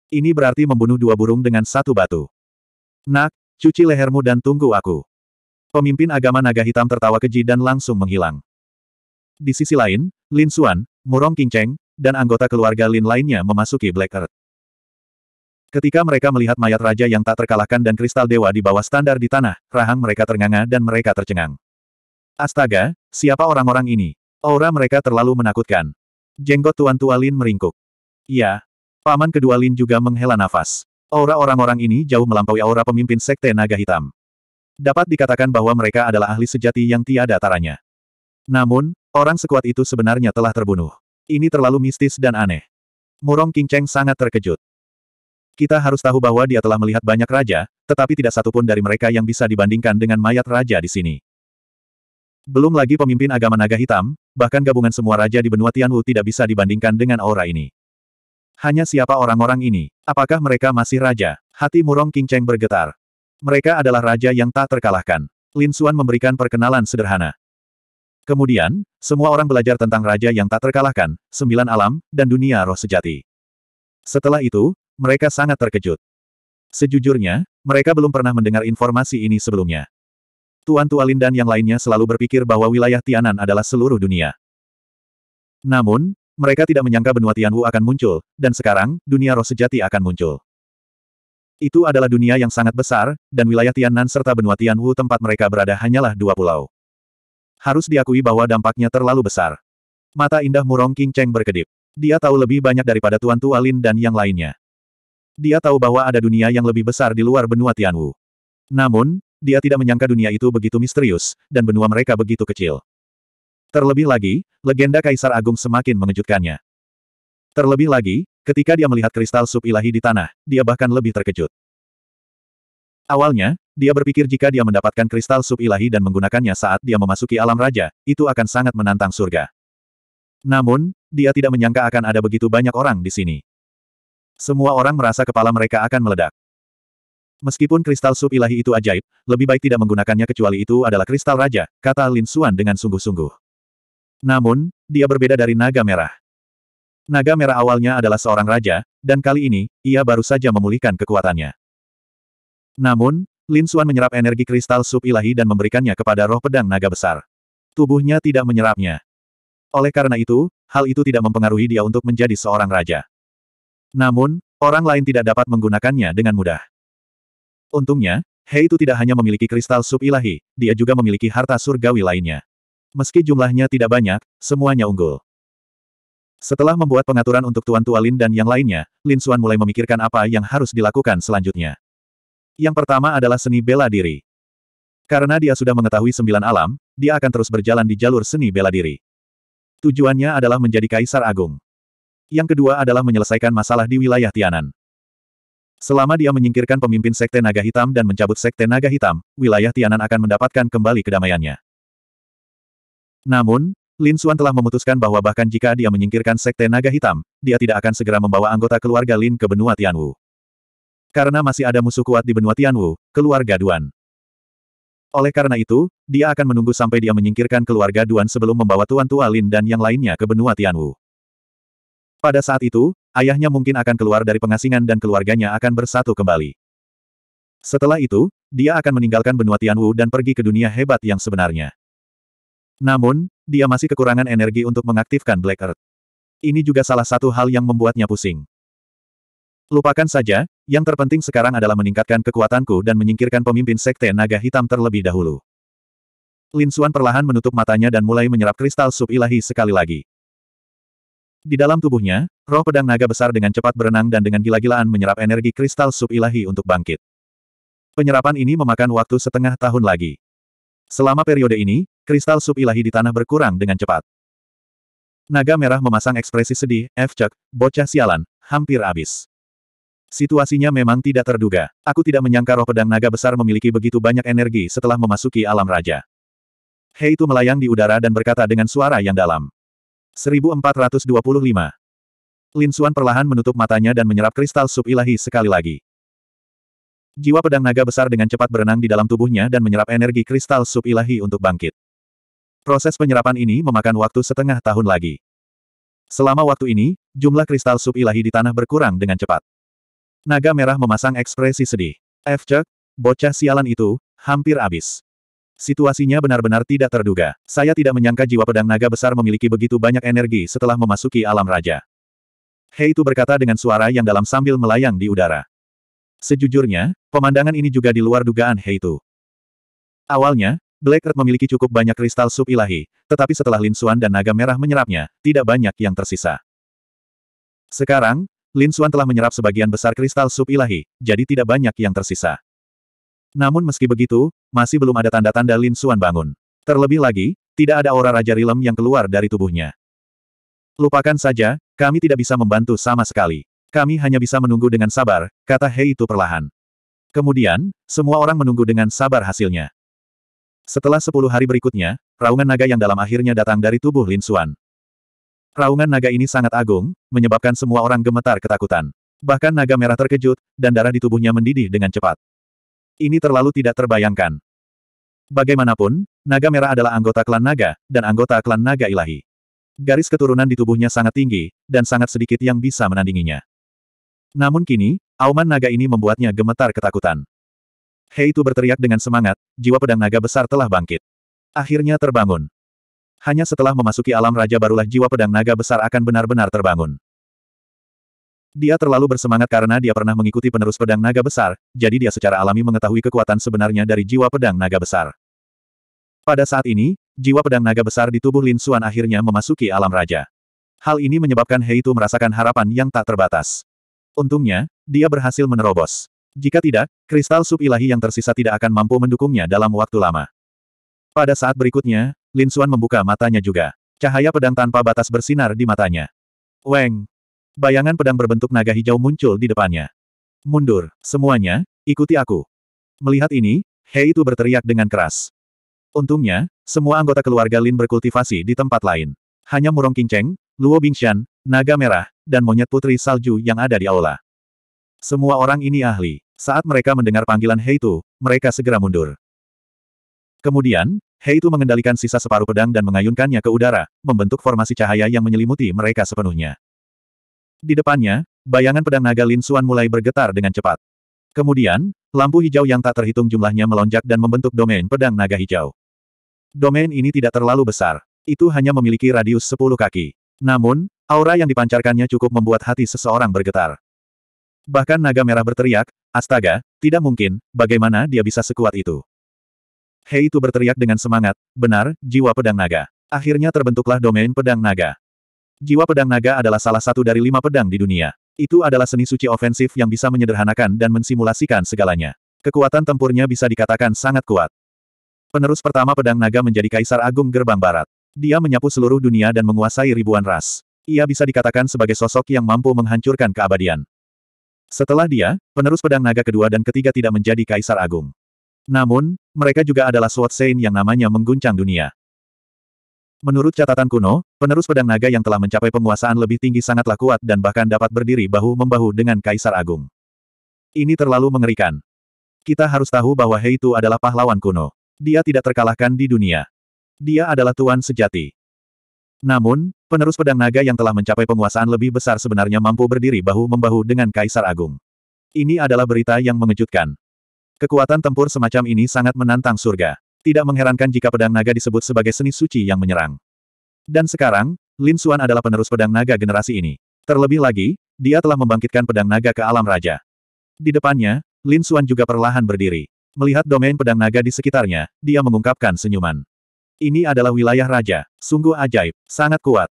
[SPEAKER 1] Ini berarti membunuh dua burung dengan satu batu. Nak, cuci lehermu dan tunggu aku. Pemimpin agama naga hitam tertawa keji dan langsung menghilang. Di sisi lain, Lin Xuan, Murong Qingcheng, dan anggota keluarga Lin lainnya memasuki Black Earth. Ketika mereka melihat mayat raja yang tak terkalahkan dan kristal dewa di bawah standar di tanah, rahang mereka ternganga dan mereka tercengang. Astaga, Siapa orang-orang ini? Aura mereka terlalu menakutkan. Jenggot Tuan Tua Lin meringkuk. Ya, Paman kedua Lin juga menghela nafas. Aura orang-orang ini jauh melampaui aura pemimpin Sekte Naga Hitam. Dapat dikatakan bahwa mereka adalah ahli sejati yang tiada taranya. Namun, orang sekuat itu sebenarnya telah terbunuh. Ini terlalu mistis dan aneh. Murong Cheng sangat terkejut. Kita harus tahu bahwa dia telah melihat banyak raja, tetapi tidak satupun dari mereka yang bisa dibandingkan dengan mayat raja di sini. Belum lagi pemimpin agama naga hitam, bahkan gabungan semua raja di benua Tianwu tidak bisa dibandingkan dengan aura ini. Hanya siapa orang-orang ini? Apakah mereka masih raja? Hati Murong King Cheng bergetar. Mereka adalah raja yang tak terkalahkan. Lin Xuan memberikan perkenalan sederhana. Kemudian, semua orang belajar tentang raja yang tak terkalahkan, sembilan alam, dan dunia roh sejati. Setelah itu, mereka sangat terkejut. Sejujurnya, mereka belum pernah mendengar informasi ini sebelumnya. Tuan Tualin dan yang lainnya selalu berpikir bahwa wilayah Tianan adalah seluruh dunia. Namun, mereka tidak menyangka benua Tianwu akan muncul, dan sekarang, dunia roh sejati akan muncul. Itu adalah dunia yang sangat besar, dan wilayah Tianan serta benua Tianwu tempat mereka berada hanyalah dua pulau. Harus diakui bahwa dampaknya terlalu besar. Mata indah murong King Cheng berkedip. Dia tahu lebih banyak daripada Tuan Tualin dan yang lainnya. Dia tahu bahwa ada dunia yang lebih besar di luar benua Tianwu. Namun, dia tidak menyangka dunia itu begitu misterius, dan benua mereka begitu kecil. Terlebih lagi, legenda Kaisar Agung semakin mengejutkannya. Terlebih lagi, ketika dia melihat kristal sub ilahi di tanah, dia bahkan lebih terkejut. Awalnya, dia berpikir jika dia mendapatkan kristal sub ilahi dan menggunakannya saat dia memasuki alam raja, itu akan sangat menantang surga. Namun, dia tidak menyangka akan ada begitu banyak orang di sini. Semua orang merasa kepala mereka akan meledak. Meskipun kristal sub ilahi itu ajaib, lebih baik tidak menggunakannya kecuali itu adalah kristal raja, kata Lin Xuan dengan sungguh-sungguh. Namun, dia berbeda dari naga merah. Naga merah awalnya adalah seorang raja, dan kali ini, ia baru saja memulihkan kekuatannya. Namun, Lin Xuan menyerap energi kristal sub ilahi dan memberikannya kepada roh pedang naga besar. Tubuhnya tidak menyerapnya. Oleh karena itu, hal itu tidak mempengaruhi dia untuk menjadi seorang raja. Namun, orang lain tidak dapat menggunakannya dengan mudah. Untungnya, Hei itu tidak hanya memiliki kristal sub ilahi, dia juga memiliki harta surgawi lainnya. Meski jumlahnya tidak banyak, semuanya unggul. Setelah membuat pengaturan untuk Tuan Tua Lin dan yang lainnya, Lin Xuan mulai memikirkan apa yang harus dilakukan selanjutnya. Yang pertama adalah seni bela diri. Karena dia sudah mengetahui sembilan alam, dia akan terus berjalan di jalur seni bela diri. Tujuannya adalah menjadi kaisar agung. Yang kedua adalah menyelesaikan masalah di wilayah Tianan. Selama dia menyingkirkan pemimpin Sekte Naga Hitam dan mencabut Sekte Naga Hitam, wilayah Tianan akan mendapatkan kembali kedamaiannya. Namun, Lin Xuan telah memutuskan bahwa bahkan jika dia menyingkirkan Sekte Naga Hitam, dia tidak akan segera membawa anggota keluarga Lin ke benua Tianwu. Karena masih ada musuh kuat di benua Tianwu, keluarga Duan. Oleh karena itu, dia akan menunggu sampai dia menyingkirkan keluarga Duan sebelum membawa Tuan Tua Lin dan yang lainnya ke benua Tianwu. Pada saat itu, ayahnya mungkin akan keluar dari pengasingan dan keluarganya akan bersatu kembali. Setelah itu, dia akan meninggalkan benua Tianwu dan pergi ke dunia hebat yang sebenarnya. Namun, dia masih kekurangan energi untuk mengaktifkan Black Earth. Ini juga salah satu hal yang membuatnya pusing. Lupakan saja, yang terpenting sekarang adalah meningkatkan kekuatanku dan menyingkirkan pemimpin Sekte Naga Hitam terlebih dahulu. Lin Xuan perlahan menutup matanya dan mulai menyerap kristal sub ilahi sekali lagi. Di dalam tubuhnya, roh pedang naga besar dengan cepat berenang dan dengan gila-gilaan menyerap energi kristal sub ilahi untuk bangkit. Penyerapan ini memakan waktu setengah tahun lagi. Selama periode ini, kristal sub ilahi di tanah berkurang dengan cepat. Naga merah memasang ekspresi sedih, efcek, bocah sialan, hampir habis. Situasinya memang tidak terduga. Aku tidak menyangka roh pedang naga besar memiliki begitu banyak energi setelah memasuki alam raja. He itu melayang di udara dan berkata dengan suara yang dalam. 1425. Lin Xuan perlahan menutup matanya dan menyerap kristal sub ilahi sekali lagi. Jiwa pedang naga besar dengan cepat berenang di dalam tubuhnya dan menyerap energi kristal sub ilahi untuk bangkit. Proses penyerapan ini memakan waktu setengah tahun lagi. Selama waktu ini, jumlah kristal sub ilahi di tanah berkurang dengan cepat. Naga merah memasang ekspresi sedih. Efcek, bocah sialan itu, hampir habis. Situasinya benar-benar tidak terduga. Saya tidak menyangka jiwa pedang naga besar memiliki begitu banyak energi setelah memasuki alam raja. Hei itu berkata dengan suara yang dalam sambil melayang di udara. Sejujurnya, pemandangan ini juga di luar dugaan Hei itu. Awalnya, Black Earth memiliki cukup banyak kristal sub ilahi, tetapi setelah Lin Xuan dan naga merah menyerapnya, tidak banyak yang tersisa. Sekarang, Lin Xuan telah menyerap sebagian besar kristal sub ilahi, jadi tidak banyak yang tersisa. Namun meski begitu, masih belum ada tanda-tanda Lin Suan bangun. Terlebih lagi, tidak ada aura Raja Rilem yang keluar dari tubuhnya. Lupakan saja, kami tidak bisa membantu sama sekali. Kami hanya bisa menunggu dengan sabar, kata Hei itu perlahan. Kemudian, semua orang menunggu dengan sabar hasilnya. Setelah sepuluh hari berikutnya, raungan naga yang dalam akhirnya datang dari tubuh Lin Suan. Raungan naga ini sangat agung, menyebabkan semua orang gemetar ketakutan. Bahkan naga merah terkejut, dan darah di tubuhnya mendidih dengan cepat. Ini terlalu tidak terbayangkan. Bagaimanapun, naga merah adalah anggota klan naga, dan anggota klan naga ilahi. Garis keturunan di tubuhnya sangat tinggi, dan sangat sedikit yang bisa menandinginya. Namun kini, auman naga ini membuatnya gemetar ketakutan. Hei itu berteriak dengan semangat, jiwa pedang naga besar telah bangkit. Akhirnya terbangun. Hanya setelah memasuki alam raja barulah jiwa pedang naga besar akan benar-benar terbangun. Dia terlalu bersemangat karena dia pernah mengikuti penerus pedang naga besar, jadi dia secara alami mengetahui kekuatan sebenarnya dari jiwa pedang naga besar. Pada saat ini, jiwa pedang naga besar di tubuh Lin Xuan akhirnya memasuki alam raja. Hal ini menyebabkan Hei Tu merasakan harapan yang tak terbatas. Untungnya, dia berhasil menerobos. Jika tidak, kristal sub ilahi yang tersisa tidak akan mampu mendukungnya dalam waktu lama. Pada saat berikutnya, Lin Xuan membuka matanya juga. Cahaya pedang tanpa batas bersinar di matanya. Weng! Bayangan pedang berbentuk naga hijau muncul di depannya. Mundur, semuanya, ikuti aku. Melihat ini, Hei itu berteriak dengan keras. Untungnya, semua anggota keluarga Lin berkultivasi di tempat lain. Hanya Murong Kinceng, Luo Bingshan, Naga Merah, dan monyet putri salju yang ada di aula. Semua orang ini ahli. Saat mereka mendengar panggilan Hei itu, mereka segera mundur. Kemudian, Hei itu mengendalikan sisa separuh pedang dan mengayunkannya ke udara, membentuk formasi cahaya yang menyelimuti mereka sepenuhnya. Di depannya, bayangan pedang naga Lin Suan mulai bergetar dengan cepat. Kemudian, lampu hijau yang tak terhitung jumlahnya melonjak dan membentuk domain pedang naga hijau. Domain ini tidak terlalu besar. Itu hanya memiliki radius 10 kaki. Namun, aura yang dipancarkannya cukup membuat hati seseorang bergetar. Bahkan naga merah berteriak, astaga, tidak mungkin, bagaimana dia bisa sekuat itu. Hei itu berteriak dengan semangat, benar, jiwa pedang naga. Akhirnya terbentuklah domain pedang naga. Jiwa pedang naga adalah salah satu dari lima pedang di dunia. Itu adalah seni suci ofensif yang bisa menyederhanakan dan mensimulasikan segalanya. Kekuatan tempurnya bisa dikatakan sangat kuat. Penerus pertama pedang naga menjadi Kaisar Agung Gerbang Barat. Dia menyapu seluruh dunia dan menguasai ribuan ras. Ia bisa dikatakan sebagai sosok yang mampu menghancurkan keabadian. Setelah dia, penerus pedang naga kedua dan ketiga tidak menjadi Kaisar Agung. Namun, mereka juga adalah Sword yang namanya mengguncang dunia. Menurut catatan kuno, penerus pedang naga yang telah mencapai penguasaan lebih tinggi sangatlah kuat dan bahkan dapat berdiri bahu-membahu dengan Kaisar Agung. Ini terlalu mengerikan. Kita harus tahu bahwa Heitu adalah pahlawan kuno. Dia tidak terkalahkan di dunia. Dia adalah tuan sejati. Namun, penerus pedang naga yang telah mencapai penguasaan lebih besar sebenarnya mampu berdiri bahu-membahu dengan Kaisar Agung. Ini adalah berita yang mengejutkan. Kekuatan tempur semacam ini sangat menantang surga. Tidak mengherankan jika pedang naga disebut sebagai seni suci yang menyerang. Dan sekarang, Lin Suan adalah penerus pedang naga generasi ini. Terlebih lagi, dia telah membangkitkan pedang naga ke alam raja. Di depannya, Lin Suan juga perlahan berdiri. Melihat domain pedang naga di sekitarnya, dia mengungkapkan senyuman. Ini adalah wilayah raja, sungguh ajaib, sangat kuat.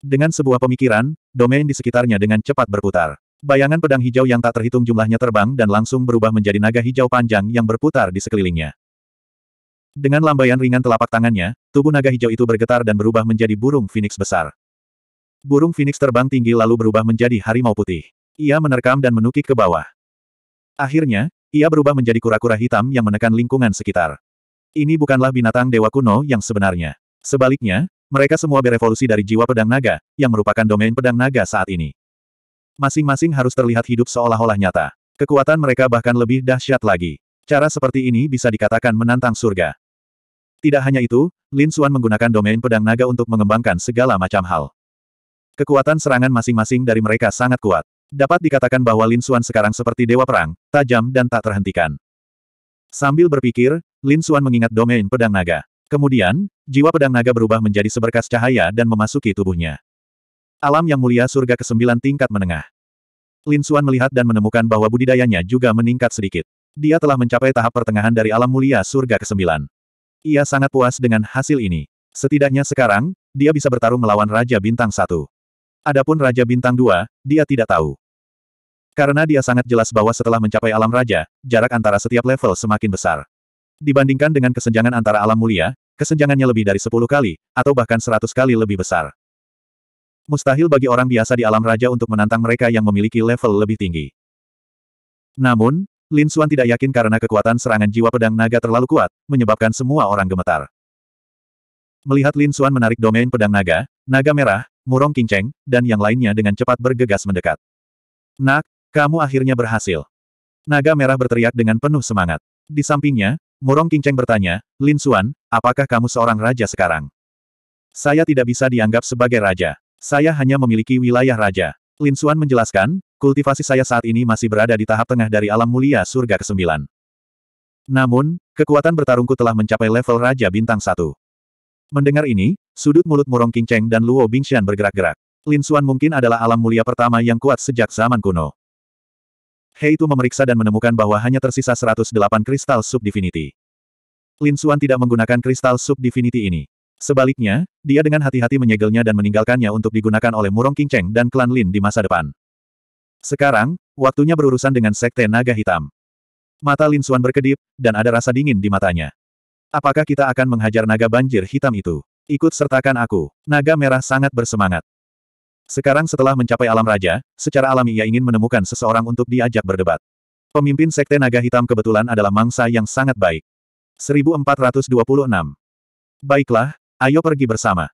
[SPEAKER 1] Dengan sebuah pemikiran, domain di sekitarnya dengan cepat berputar. Bayangan pedang hijau yang tak terhitung jumlahnya terbang dan langsung berubah menjadi naga hijau panjang yang berputar di sekelilingnya. Dengan lambaian ringan telapak tangannya, tubuh naga hijau itu bergetar dan berubah menjadi burung Phoenix besar. Burung Phoenix terbang tinggi lalu berubah menjadi harimau putih. Ia menerkam dan menukik ke bawah. Akhirnya, ia berubah menjadi kura-kura hitam yang menekan lingkungan sekitar. Ini bukanlah binatang dewa kuno yang sebenarnya. Sebaliknya, mereka semua berevolusi dari jiwa pedang naga, yang merupakan domain pedang naga saat ini. Masing-masing harus terlihat hidup seolah-olah nyata. Kekuatan mereka bahkan lebih dahsyat lagi. Cara seperti ini bisa dikatakan menantang surga. Tidak hanya itu, Lin Xuan menggunakan domain pedang naga untuk mengembangkan segala macam hal. Kekuatan serangan masing-masing dari mereka sangat kuat. Dapat dikatakan bahwa Lin Xuan sekarang seperti dewa perang, tajam dan tak terhentikan. Sambil berpikir, Lin Xuan mengingat domain pedang naga. Kemudian, jiwa pedang naga berubah menjadi seberkas cahaya dan memasuki tubuhnya. Alam yang mulia surga kesembilan tingkat menengah. Lin Xuan melihat dan menemukan bahwa budidayanya juga meningkat sedikit. Dia telah mencapai tahap pertengahan dari alam mulia surga kesembilan. Ia sangat puas dengan hasil ini. Setidaknya sekarang, dia bisa bertarung melawan Raja Bintang Satu. Adapun Raja Bintang Dua, dia tidak tahu. Karena dia sangat jelas bahwa setelah mencapai alam raja, jarak antara setiap level semakin besar. Dibandingkan dengan kesenjangan antara alam mulia, kesenjangannya lebih dari 10 kali, atau bahkan 100 kali lebih besar. Mustahil bagi orang biasa di alam raja untuk menantang mereka yang memiliki level lebih tinggi. Namun, Lin Xuan tidak yakin karena kekuatan serangan jiwa pedang naga terlalu kuat, menyebabkan semua orang gemetar. Melihat Lin Xuan menarik domain pedang naga, naga merah, murong kinceng, dan yang lainnya dengan cepat bergegas mendekat. Nak, kamu akhirnya berhasil. Naga merah berteriak dengan penuh semangat. Di sampingnya, murong kinceng bertanya, Lin Xuan, apakah kamu seorang raja sekarang? Saya tidak bisa dianggap sebagai raja. Saya hanya memiliki wilayah raja. Lin Xuan menjelaskan, Kultivasi saya saat ini masih berada di tahap tengah dari alam mulia surga ke-9. Namun, kekuatan bertarungku telah mencapai level Raja Bintang Satu. Mendengar ini, sudut mulut Murong Qingcheng dan Luo Bingxian bergerak-gerak. Lin Xuan mungkin adalah alam mulia pertama yang kuat sejak zaman kuno. He itu memeriksa dan menemukan bahwa hanya tersisa 108 kristal subdivinity. Lin Xuan tidak menggunakan kristal subdivinity ini. Sebaliknya, dia dengan hati-hati menyegelnya dan meninggalkannya untuk digunakan oleh Murong Qingcheng dan klan Lin di masa depan. Sekarang, waktunya berurusan dengan Sekte Naga Hitam. Mata Lin Xuan berkedip, dan ada rasa dingin di matanya. Apakah kita akan menghajar naga banjir hitam itu? Ikut sertakan aku. Naga merah sangat bersemangat. Sekarang setelah mencapai alam raja, secara alami ia ingin menemukan seseorang untuk diajak berdebat. Pemimpin sekte naga hitam kebetulan adalah mangsa yang sangat baik. 1426. Baiklah, ayo pergi bersama.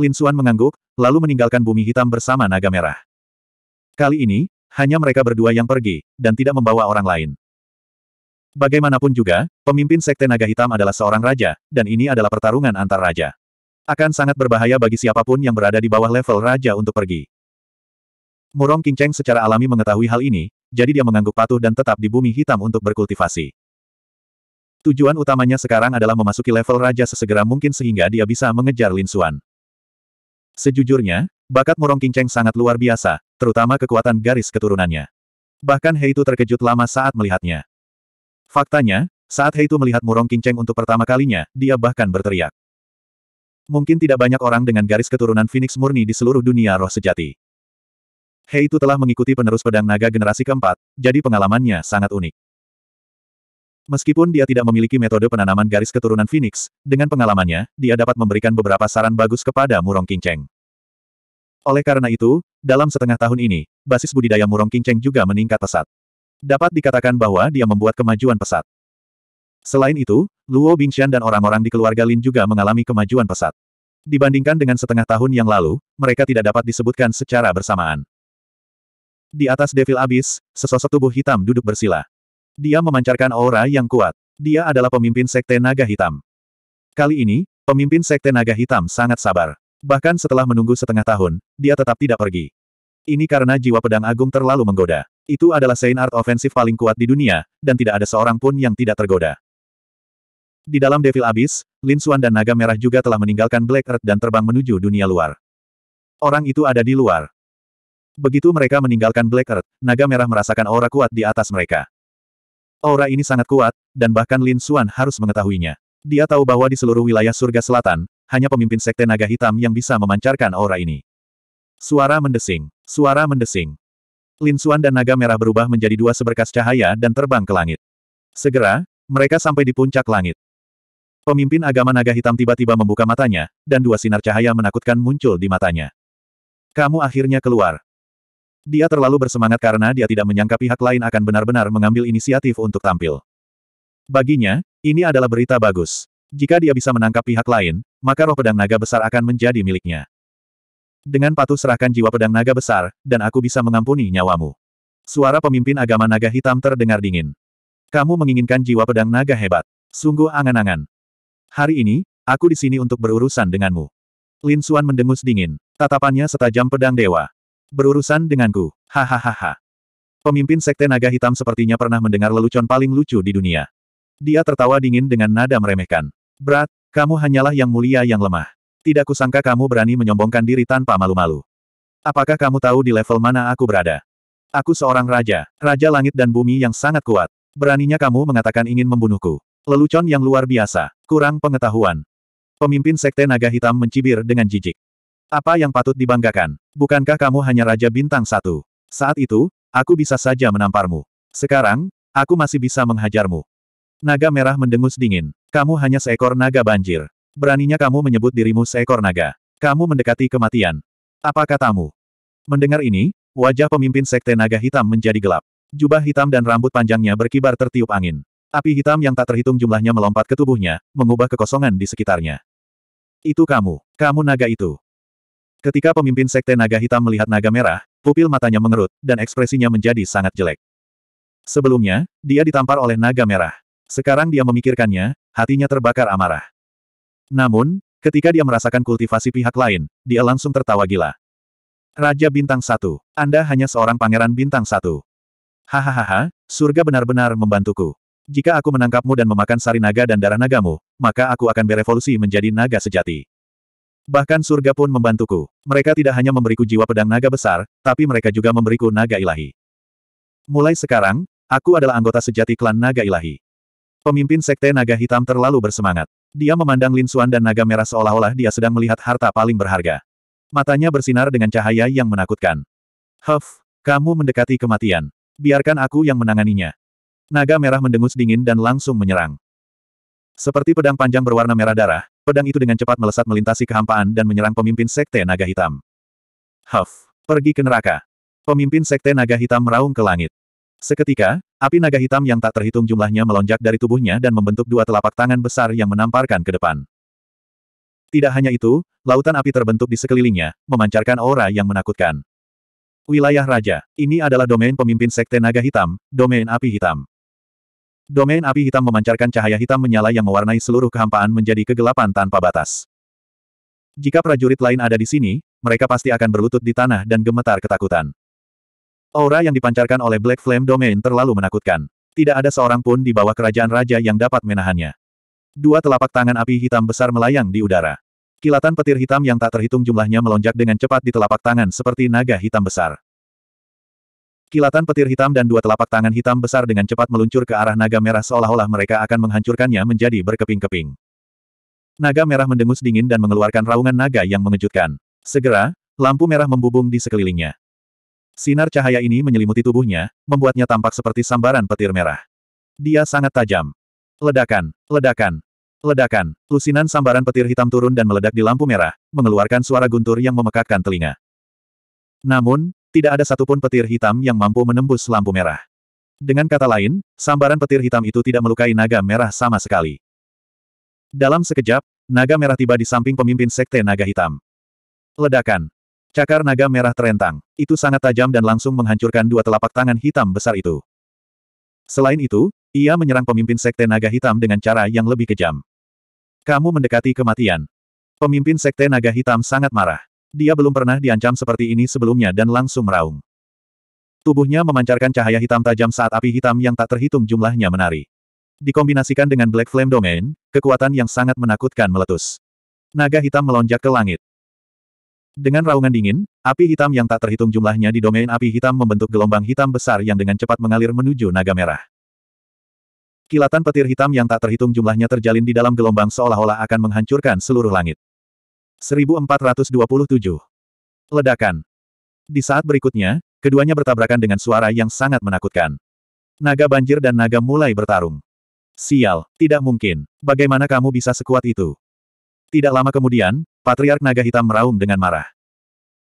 [SPEAKER 1] Lin Xuan mengangguk, lalu meninggalkan bumi hitam bersama naga merah. Kali ini, hanya mereka berdua yang pergi, dan tidak membawa orang lain. Bagaimanapun juga, pemimpin Sekte Naga Hitam adalah seorang raja, dan ini adalah pertarungan antar raja. Akan sangat berbahaya bagi siapapun yang berada di bawah level raja untuk pergi. Murong Kinceng secara alami mengetahui hal ini, jadi dia mengangguk patuh dan tetap di bumi hitam untuk berkultivasi. Tujuan utamanya sekarang adalah memasuki level raja sesegera mungkin sehingga dia bisa mengejar Lin Xuan. Sejujurnya, bakat Murong Kinceng sangat luar biasa, terutama kekuatan garis keturunannya. Bahkan Heitu terkejut lama saat melihatnya. Faktanya, saat Heitu melihat Murong Kinceng untuk pertama kalinya, dia bahkan berteriak. Mungkin tidak banyak orang dengan garis keturunan Phoenix murni di seluruh dunia roh sejati. Heitu telah mengikuti penerus pedang naga generasi keempat, jadi pengalamannya sangat unik. Meskipun dia tidak memiliki metode penanaman garis keturunan Phoenix, dengan pengalamannya, dia dapat memberikan beberapa saran bagus kepada Murong Kinceng. Oleh karena itu, dalam setengah tahun ini, basis budidaya murong kinceng juga meningkat pesat. Dapat dikatakan bahwa dia membuat kemajuan pesat. Selain itu, Luo Bingxian dan orang-orang di keluarga Lin juga mengalami kemajuan pesat. Dibandingkan dengan setengah tahun yang lalu, mereka tidak dapat disebutkan secara bersamaan. Di atas Devil Abyss, sesosok tubuh hitam duduk bersila. Dia memancarkan aura yang kuat. Dia adalah pemimpin Sekte Naga Hitam. Kali ini, pemimpin Sekte Naga Hitam sangat sabar. Bahkan setelah menunggu setengah tahun, dia tetap tidak pergi. Ini karena jiwa pedang agung terlalu menggoda. Itu adalah Saint Art ofensif paling kuat di dunia, dan tidak ada seorang pun yang tidak tergoda. Di dalam Devil Abyss, Lin Xuan dan Naga Merah juga telah meninggalkan Black Earth dan terbang menuju dunia luar. Orang itu ada di luar. Begitu mereka meninggalkan Black Earth, Naga Merah merasakan aura kuat di atas mereka. Aura ini sangat kuat, dan bahkan Lin Xuan harus mengetahuinya. Dia tahu bahwa di seluruh wilayah surga selatan, hanya pemimpin sekte naga hitam yang bisa memancarkan aura ini. Suara mendesing. Suara mendesing. Lin Xuan dan naga merah berubah menjadi dua seberkas cahaya dan terbang ke langit. Segera, mereka sampai di puncak langit. Pemimpin agama naga hitam tiba-tiba membuka matanya, dan dua sinar cahaya menakutkan muncul di matanya. Kamu akhirnya keluar. Dia terlalu bersemangat karena dia tidak menyangka pihak lain akan benar-benar mengambil inisiatif untuk tampil. Baginya, ini adalah berita bagus. Jika dia bisa menangkap pihak lain, maka roh pedang naga besar akan menjadi miliknya. Dengan patuh serahkan jiwa pedang naga besar, dan aku bisa mengampuni nyawamu. Suara pemimpin agama naga hitam terdengar dingin. Kamu menginginkan jiwa pedang naga hebat. Sungguh angan-angan. Hari ini, aku di sini untuk berurusan denganmu. Lin Xuan mendengus dingin. Tatapannya setajam pedang dewa. Berurusan denganku. Hahaha. Pemimpin sekte naga hitam sepertinya pernah mendengar lelucon paling lucu di dunia. Dia tertawa dingin dengan nada meremehkan. Berat, kamu hanyalah yang mulia yang lemah. Tidak kusangka kamu berani menyombongkan diri tanpa malu-malu. Apakah kamu tahu di level mana aku berada? Aku seorang raja, raja langit dan bumi yang sangat kuat. Beraninya kamu mengatakan ingin membunuhku. Lelucon yang luar biasa, kurang pengetahuan. Pemimpin Sekte Naga Hitam mencibir dengan jijik. Apa yang patut dibanggakan? Bukankah kamu hanya Raja Bintang Satu? Saat itu, aku bisa saja menamparmu. Sekarang, aku masih bisa menghajarmu. Naga merah mendengus dingin. Kamu hanya seekor naga banjir. Beraninya kamu menyebut dirimu seekor naga. Kamu mendekati kematian. Apa katamu? Mendengar ini, wajah pemimpin sekte naga hitam menjadi gelap. Jubah hitam dan rambut panjangnya berkibar tertiup angin. Api hitam yang tak terhitung jumlahnya melompat ke tubuhnya, mengubah kekosongan di sekitarnya. Itu kamu. Kamu naga itu. Ketika pemimpin sekte naga hitam melihat naga merah, pupil matanya mengerut, dan ekspresinya menjadi sangat jelek. Sebelumnya, dia ditampar oleh naga merah. Sekarang dia memikirkannya, hatinya terbakar amarah. Namun, ketika dia merasakan kultivasi pihak lain, dia langsung tertawa gila. Raja Bintang Satu, Anda hanya seorang pangeran Bintang Satu. Hahaha, surga benar-benar membantuku. Jika aku menangkapmu dan memakan sari naga dan darah nagamu, maka aku akan berevolusi menjadi naga sejati. Bahkan surga pun membantuku. Mereka tidak hanya memberiku jiwa pedang naga besar, tapi mereka juga memberiku naga ilahi. Mulai sekarang, aku adalah anggota sejati klan naga ilahi. Pemimpin Sekte Naga Hitam terlalu bersemangat. Dia memandang Lin Xuan dan Naga Merah seolah-olah dia sedang melihat harta paling berharga. Matanya bersinar dengan cahaya yang menakutkan. Huff, kamu mendekati kematian. Biarkan aku yang menanganinya. Naga Merah mendengus dingin dan langsung menyerang. Seperti pedang panjang berwarna merah darah, pedang itu dengan cepat melesat melintasi kehampaan dan menyerang pemimpin Sekte Naga Hitam. Huff, pergi ke neraka. Pemimpin Sekte Naga Hitam meraung ke langit. Seketika, api naga hitam yang tak terhitung jumlahnya melonjak dari tubuhnya dan membentuk dua telapak tangan besar yang menamparkan ke depan. Tidak hanya itu, lautan api terbentuk di sekelilingnya, memancarkan aura yang menakutkan. Wilayah Raja, ini adalah domain pemimpin Sekte Naga Hitam, Domain Api Hitam. Domain api hitam memancarkan cahaya hitam menyala yang mewarnai seluruh kehampaan menjadi kegelapan tanpa batas. Jika prajurit lain ada di sini, mereka pasti akan berlutut di tanah dan gemetar ketakutan. Aura yang dipancarkan oleh Black Flame Domain terlalu menakutkan. Tidak ada seorang pun di bawah kerajaan raja yang dapat menahannya. Dua telapak tangan api hitam besar melayang di udara. Kilatan petir hitam yang tak terhitung jumlahnya melonjak dengan cepat di telapak tangan seperti naga hitam besar. Kilatan petir hitam dan dua telapak tangan hitam besar dengan cepat meluncur ke arah naga merah seolah-olah mereka akan menghancurkannya menjadi berkeping-keping. Naga merah mendengus dingin dan mengeluarkan raungan naga yang mengejutkan. Segera, lampu merah membubung di sekelilingnya. Sinar cahaya ini menyelimuti tubuhnya, membuatnya tampak seperti sambaran petir merah. Dia sangat tajam. Ledakan, ledakan, ledakan. Lusinan sambaran petir hitam turun dan meledak di lampu merah, mengeluarkan suara guntur yang memekakkan telinga. Namun, tidak ada satupun petir hitam yang mampu menembus lampu merah. Dengan kata lain, sambaran petir hitam itu tidak melukai naga merah sama sekali. Dalam sekejap, naga merah tiba di samping pemimpin sekte naga hitam. Ledakan, Cakar naga merah terentang. Itu sangat tajam dan langsung menghancurkan dua telapak tangan hitam besar itu. Selain itu, ia menyerang pemimpin sekte naga hitam dengan cara yang lebih kejam. Kamu mendekati kematian. Pemimpin sekte naga hitam sangat marah. Dia belum pernah diancam seperti ini sebelumnya dan langsung meraung. Tubuhnya memancarkan cahaya hitam tajam saat api hitam yang tak terhitung jumlahnya menari. Dikombinasikan dengan Black Flame Domain, kekuatan yang sangat menakutkan meletus. Naga hitam melonjak ke langit. Dengan raungan dingin, api hitam yang tak terhitung jumlahnya di domain api hitam membentuk gelombang hitam besar yang dengan cepat mengalir menuju naga merah. Kilatan petir hitam yang tak terhitung jumlahnya terjalin di dalam gelombang seolah-olah akan menghancurkan seluruh langit. 1427. Ledakan. Di saat berikutnya, keduanya bertabrakan dengan suara yang sangat menakutkan. Naga banjir dan naga mulai bertarung. Sial, tidak mungkin. Bagaimana kamu bisa sekuat itu? Tidak lama kemudian, Patriark Naga Hitam meraung dengan marah.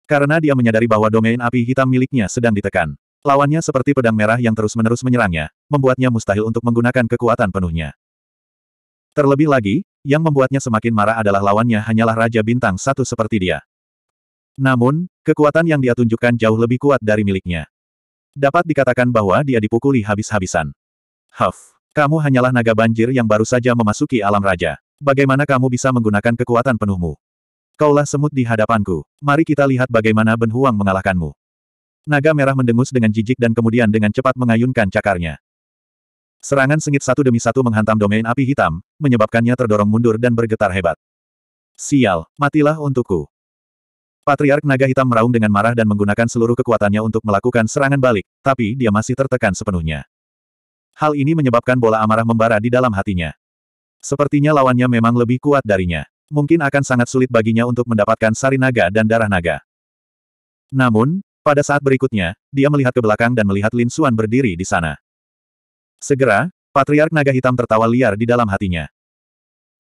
[SPEAKER 1] Karena dia menyadari bahwa domain api hitam miliknya sedang ditekan. Lawannya seperti pedang merah yang terus-menerus menyerangnya, membuatnya mustahil untuk menggunakan kekuatan penuhnya. Terlebih lagi, yang membuatnya semakin marah adalah lawannya hanyalah Raja Bintang satu seperti dia. Namun, kekuatan yang dia tunjukkan jauh lebih kuat dari miliknya. Dapat dikatakan bahwa dia dipukuli habis-habisan. Huff, kamu hanyalah naga banjir yang baru saja memasuki alam raja. Bagaimana kamu bisa menggunakan kekuatan penuhmu? Kaulah semut di hadapanku. Mari kita lihat bagaimana Ben Huang mengalahkanmu. Naga merah mendengus dengan jijik dan kemudian dengan cepat mengayunkan cakarnya. Serangan sengit satu demi satu menghantam domain api hitam, menyebabkannya terdorong mundur dan bergetar hebat. Sial, matilah untukku. Patriark Naga Hitam meraung dengan marah dan menggunakan seluruh kekuatannya untuk melakukan serangan balik, tapi dia masih tertekan sepenuhnya. Hal ini menyebabkan bola amarah membara di dalam hatinya. Sepertinya lawannya memang lebih kuat darinya. Mungkin akan sangat sulit baginya untuk mendapatkan sari naga dan darah naga. Namun, pada saat berikutnya, dia melihat ke belakang dan melihat Lin Xuan berdiri di sana. Segera, Patriark Naga Hitam tertawa liar di dalam hatinya.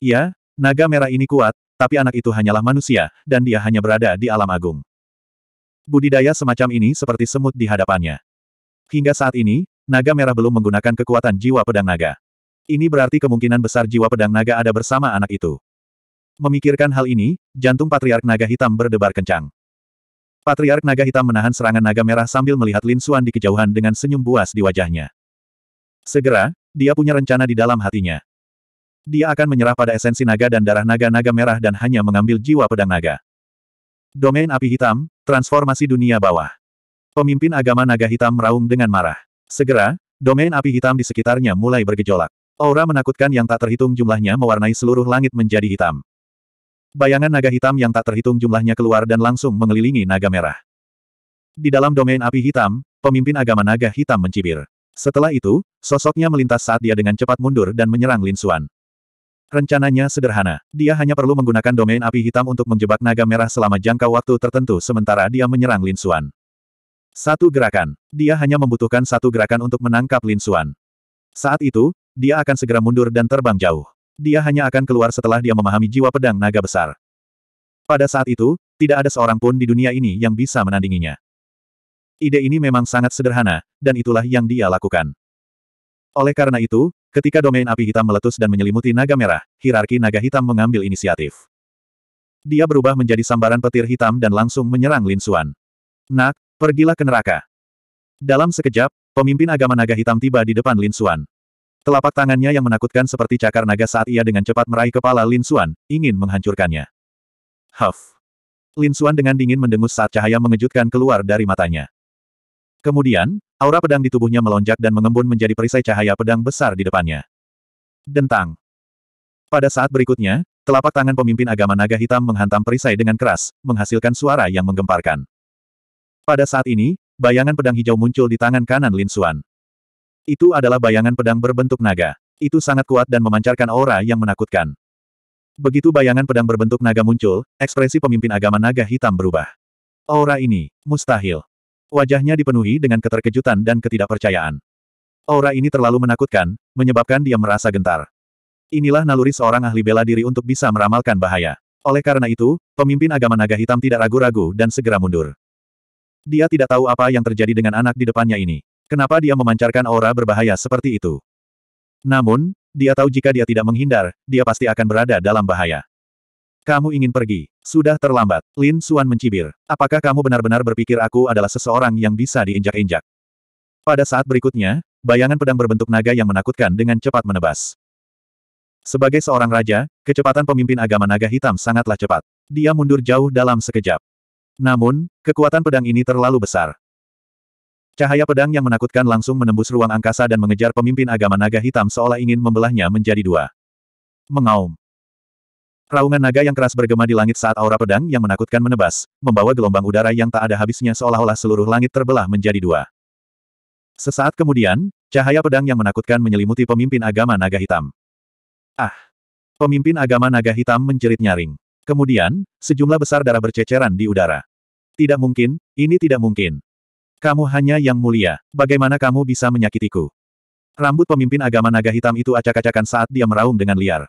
[SPEAKER 1] Ya, naga merah ini kuat, tapi anak itu hanyalah manusia, dan dia hanya berada di alam agung. Budidaya semacam ini seperti semut di hadapannya. Hingga saat ini, naga merah belum menggunakan kekuatan jiwa pedang naga. Ini berarti kemungkinan besar jiwa pedang naga ada bersama anak itu. Memikirkan hal ini, jantung Patriark Naga Hitam berdebar kencang. Patriark Naga Hitam menahan serangan naga merah sambil melihat Lin Xuan di kejauhan dengan senyum buas di wajahnya. Segera, dia punya rencana di dalam hatinya. Dia akan menyerah pada esensi naga dan darah naga-naga merah dan hanya mengambil jiwa pedang naga. Domain api hitam, transformasi dunia bawah. Pemimpin agama naga hitam meraung dengan marah. Segera, domain api hitam di sekitarnya mulai bergejolak. Aura menakutkan yang tak terhitung jumlahnya mewarnai seluruh langit menjadi hitam. Bayangan naga hitam yang tak terhitung jumlahnya keluar dan langsung mengelilingi naga merah. Di dalam domain api hitam, pemimpin agama naga hitam mencibir. Setelah itu, sosoknya melintas saat dia dengan cepat mundur dan menyerang Lin Xuan. Rencananya sederhana. Dia hanya perlu menggunakan domain api hitam untuk menjebak naga merah selama jangka waktu tertentu sementara dia menyerang Lin Xuan. Satu gerakan. Dia hanya membutuhkan satu gerakan untuk menangkap Lin Xuan. Saat itu, dia akan segera mundur dan terbang jauh. Dia hanya akan keluar setelah dia memahami jiwa pedang naga besar. Pada saat itu, tidak ada seorang pun di dunia ini yang bisa menandinginya. Ide ini memang sangat sederhana, dan itulah yang dia lakukan. Oleh karena itu, ketika domain api hitam meletus dan menyelimuti naga merah, hierarki naga hitam mengambil inisiatif. Dia berubah menjadi sambaran petir hitam dan langsung menyerang Lin Suan. Nak, pergilah ke neraka. Dalam sekejap, pemimpin agama naga hitam tiba di depan Lin Suan. Telapak tangannya yang menakutkan seperti cakar naga saat ia dengan cepat meraih kepala Lin Xuan, ingin menghancurkannya. Huff. Lin Xuan dengan dingin mendengus saat cahaya mengejutkan keluar dari matanya. Kemudian, aura pedang di tubuhnya melonjak dan mengembun menjadi perisai cahaya pedang besar di depannya. Dentang. Pada saat berikutnya, telapak tangan pemimpin agama naga hitam menghantam perisai dengan keras, menghasilkan suara yang menggemparkan. Pada saat ini, bayangan pedang hijau muncul di tangan kanan Lin Xuan. Itu adalah bayangan pedang berbentuk naga. Itu sangat kuat dan memancarkan aura yang menakutkan. Begitu bayangan pedang berbentuk naga muncul, ekspresi pemimpin agama naga hitam berubah. Aura ini, mustahil. Wajahnya dipenuhi dengan keterkejutan dan ketidakpercayaan. Aura ini terlalu menakutkan, menyebabkan dia merasa gentar. Inilah naluri seorang ahli bela diri untuk bisa meramalkan bahaya. Oleh karena itu, pemimpin agama naga hitam tidak ragu-ragu dan segera mundur. Dia tidak tahu apa yang terjadi dengan anak di depannya ini. Kenapa dia memancarkan aura berbahaya seperti itu? Namun, dia tahu jika dia tidak menghindar, dia pasti akan berada dalam bahaya. Kamu ingin pergi. Sudah terlambat. Lin Suan mencibir. Apakah kamu benar-benar berpikir aku adalah seseorang yang bisa diinjak-injak? Pada saat berikutnya, bayangan pedang berbentuk naga yang menakutkan dengan cepat menebas. Sebagai seorang raja, kecepatan pemimpin agama naga hitam sangatlah cepat. Dia mundur jauh dalam sekejap. Namun, kekuatan pedang ini terlalu besar. Cahaya pedang yang menakutkan langsung menembus ruang angkasa dan mengejar pemimpin agama naga hitam seolah ingin membelahnya menjadi dua. Mengaum. Raungan naga yang keras bergema di langit saat aura pedang yang menakutkan menebas, membawa gelombang udara yang tak ada habisnya seolah-olah seluruh langit terbelah menjadi dua. Sesaat kemudian, cahaya pedang yang menakutkan menyelimuti pemimpin agama naga hitam. Ah! Pemimpin agama naga hitam menjerit nyaring. Kemudian, sejumlah besar darah berceceran di udara. Tidak mungkin, ini tidak mungkin. Kamu hanya yang mulia. Bagaimana kamu bisa menyakitiku? Rambut pemimpin agama naga hitam itu acak-acakan saat dia meraung dengan liar.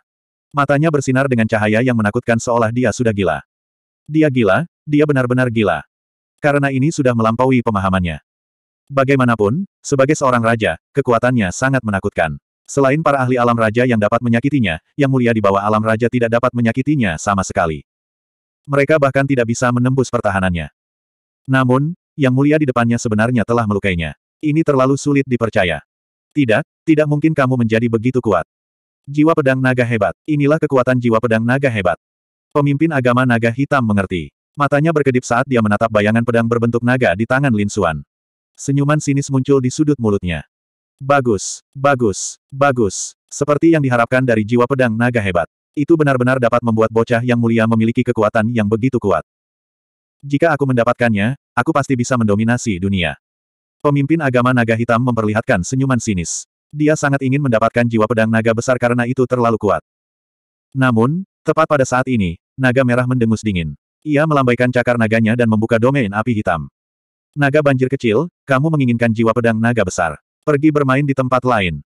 [SPEAKER 1] Matanya bersinar dengan cahaya yang menakutkan seolah dia sudah gila. Dia gila, dia benar-benar gila. Karena ini sudah melampaui pemahamannya. Bagaimanapun, sebagai seorang raja, kekuatannya sangat menakutkan. Selain para ahli alam raja yang dapat menyakitinya, yang mulia di bawah alam raja tidak dapat menyakitinya sama sekali. Mereka bahkan tidak bisa menembus pertahanannya. Namun, yang mulia di depannya sebenarnya telah melukainya. Ini terlalu sulit dipercaya. Tidak, tidak mungkin kamu menjadi begitu kuat. Jiwa pedang naga hebat. Inilah kekuatan jiwa pedang naga hebat. Pemimpin agama naga hitam mengerti. Matanya berkedip saat dia menatap bayangan pedang berbentuk naga di tangan Lin Xuan. Senyuman sinis muncul di sudut mulutnya. Bagus, bagus, bagus. Seperti yang diharapkan dari jiwa pedang naga hebat. Itu benar-benar dapat membuat bocah yang mulia memiliki kekuatan yang begitu kuat. Jika aku mendapatkannya, aku pasti bisa mendominasi dunia. Pemimpin agama naga hitam memperlihatkan senyuman sinis. Dia sangat ingin mendapatkan jiwa pedang naga besar karena itu terlalu kuat. Namun, tepat pada saat ini, naga merah mendengus dingin. Ia melambaikan cakar naganya dan membuka domain api hitam. Naga banjir kecil, kamu menginginkan jiwa pedang naga besar. Pergi bermain di tempat lain.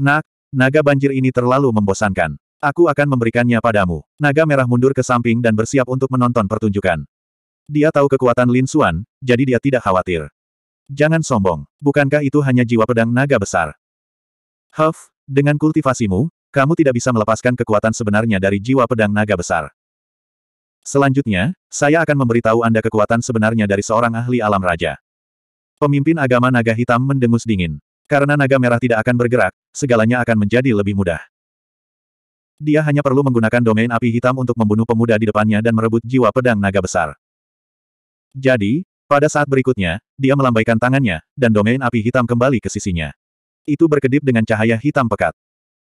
[SPEAKER 1] Nak, naga banjir ini terlalu membosankan. Aku akan memberikannya padamu. Naga merah mundur ke samping dan bersiap untuk menonton pertunjukan. Dia tahu kekuatan Lin Xuan, jadi dia tidak khawatir. Jangan sombong, bukankah itu hanya jiwa pedang naga besar? Huff, dengan kultivasimu, kamu tidak bisa melepaskan kekuatan sebenarnya dari jiwa pedang naga besar. Selanjutnya, saya akan memberitahu Anda kekuatan sebenarnya dari seorang ahli alam raja. Pemimpin agama naga hitam mendengus dingin. Karena naga merah tidak akan bergerak, segalanya akan menjadi lebih mudah. Dia hanya perlu menggunakan domain api hitam untuk membunuh pemuda di depannya dan merebut jiwa pedang naga besar. Jadi, pada saat berikutnya, dia melambaikan tangannya, dan domain api hitam kembali ke sisinya. Itu berkedip dengan cahaya hitam pekat.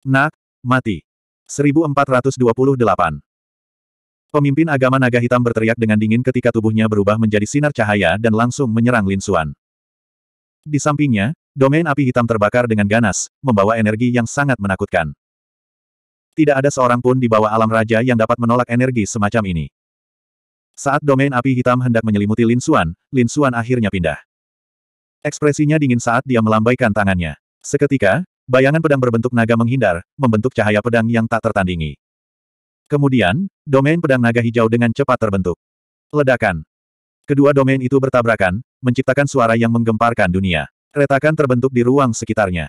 [SPEAKER 1] Nak, mati. 1428 Pemimpin agama naga hitam berteriak dengan dingin ketika tubuhnya berubah menjadi sinar cahaya dan langsung menyerang Lin Xuan. Di sampingnya, domain api hitam terbakar dengan ganas, membawa energi yang sangat menakutkan. Tidak ada seorang pun di bawah alam raja yang dapat menolak energi semacam ini. Saat domain api hitam hendak menyelimuti Lin Xuan, Lin Xuan akhirnya pindah. Ekspresinya dingin saat dia melambaikan tangannya. Seketika, bayangan pedang berbentuk naga menghindar, membentuk cahaya pedang yang tak tertandingi. Kemudian, domain pedang naga hijau dengan cepat terbentuk. Ledakan. Kedua domain itu bertabrakan, menciptakan suara yang menggemparkan dunia. Retakan terbentuk di ruang sekitarnya.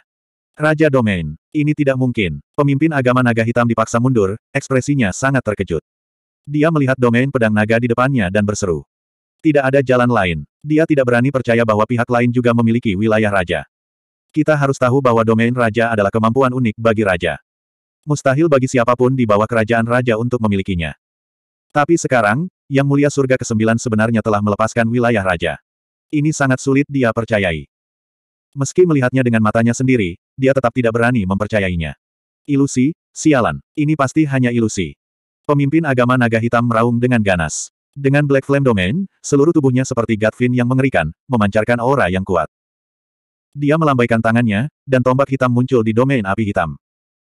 [SPEAKER 1] Raja Domain, ini tidak mungkin. Pemimpin agama naga hitam dipaksa mundur, ekspresinya sangat terkejut. Dia melihat domain pedang naga di depannya dan berseru. Tidak ada jalan lain. Dia tidak berani percaya bahwa pihak lain juga memiliki wilayah raja. Kita harus tahu bahwa domain raja adalah kemampuan unik bagi raja. Mustahil bagi siapapun di bawah kerajaan raja untuk memilikinya. Tapi sekarang, Yang Mulia Surga ke-9 sebenarnya telah melepaskan wilayah raja. Ini sangat sulit dia percayai. Meski melihatnya dengan matanya sendiri, dia tetap tidak berani mempercayainya. Ilusi, sialan, ini pasti hanya ilusi. Pemimpin agama naga hitam meraung dengan ganas. Dengan Black Flame Domain, seluruh tubuhnya seperti Godfin yang mengerikan, memancarkan aura yang kuat. Dia melambaikan tangannya, dan tombak hitam muncul di domain api hitam.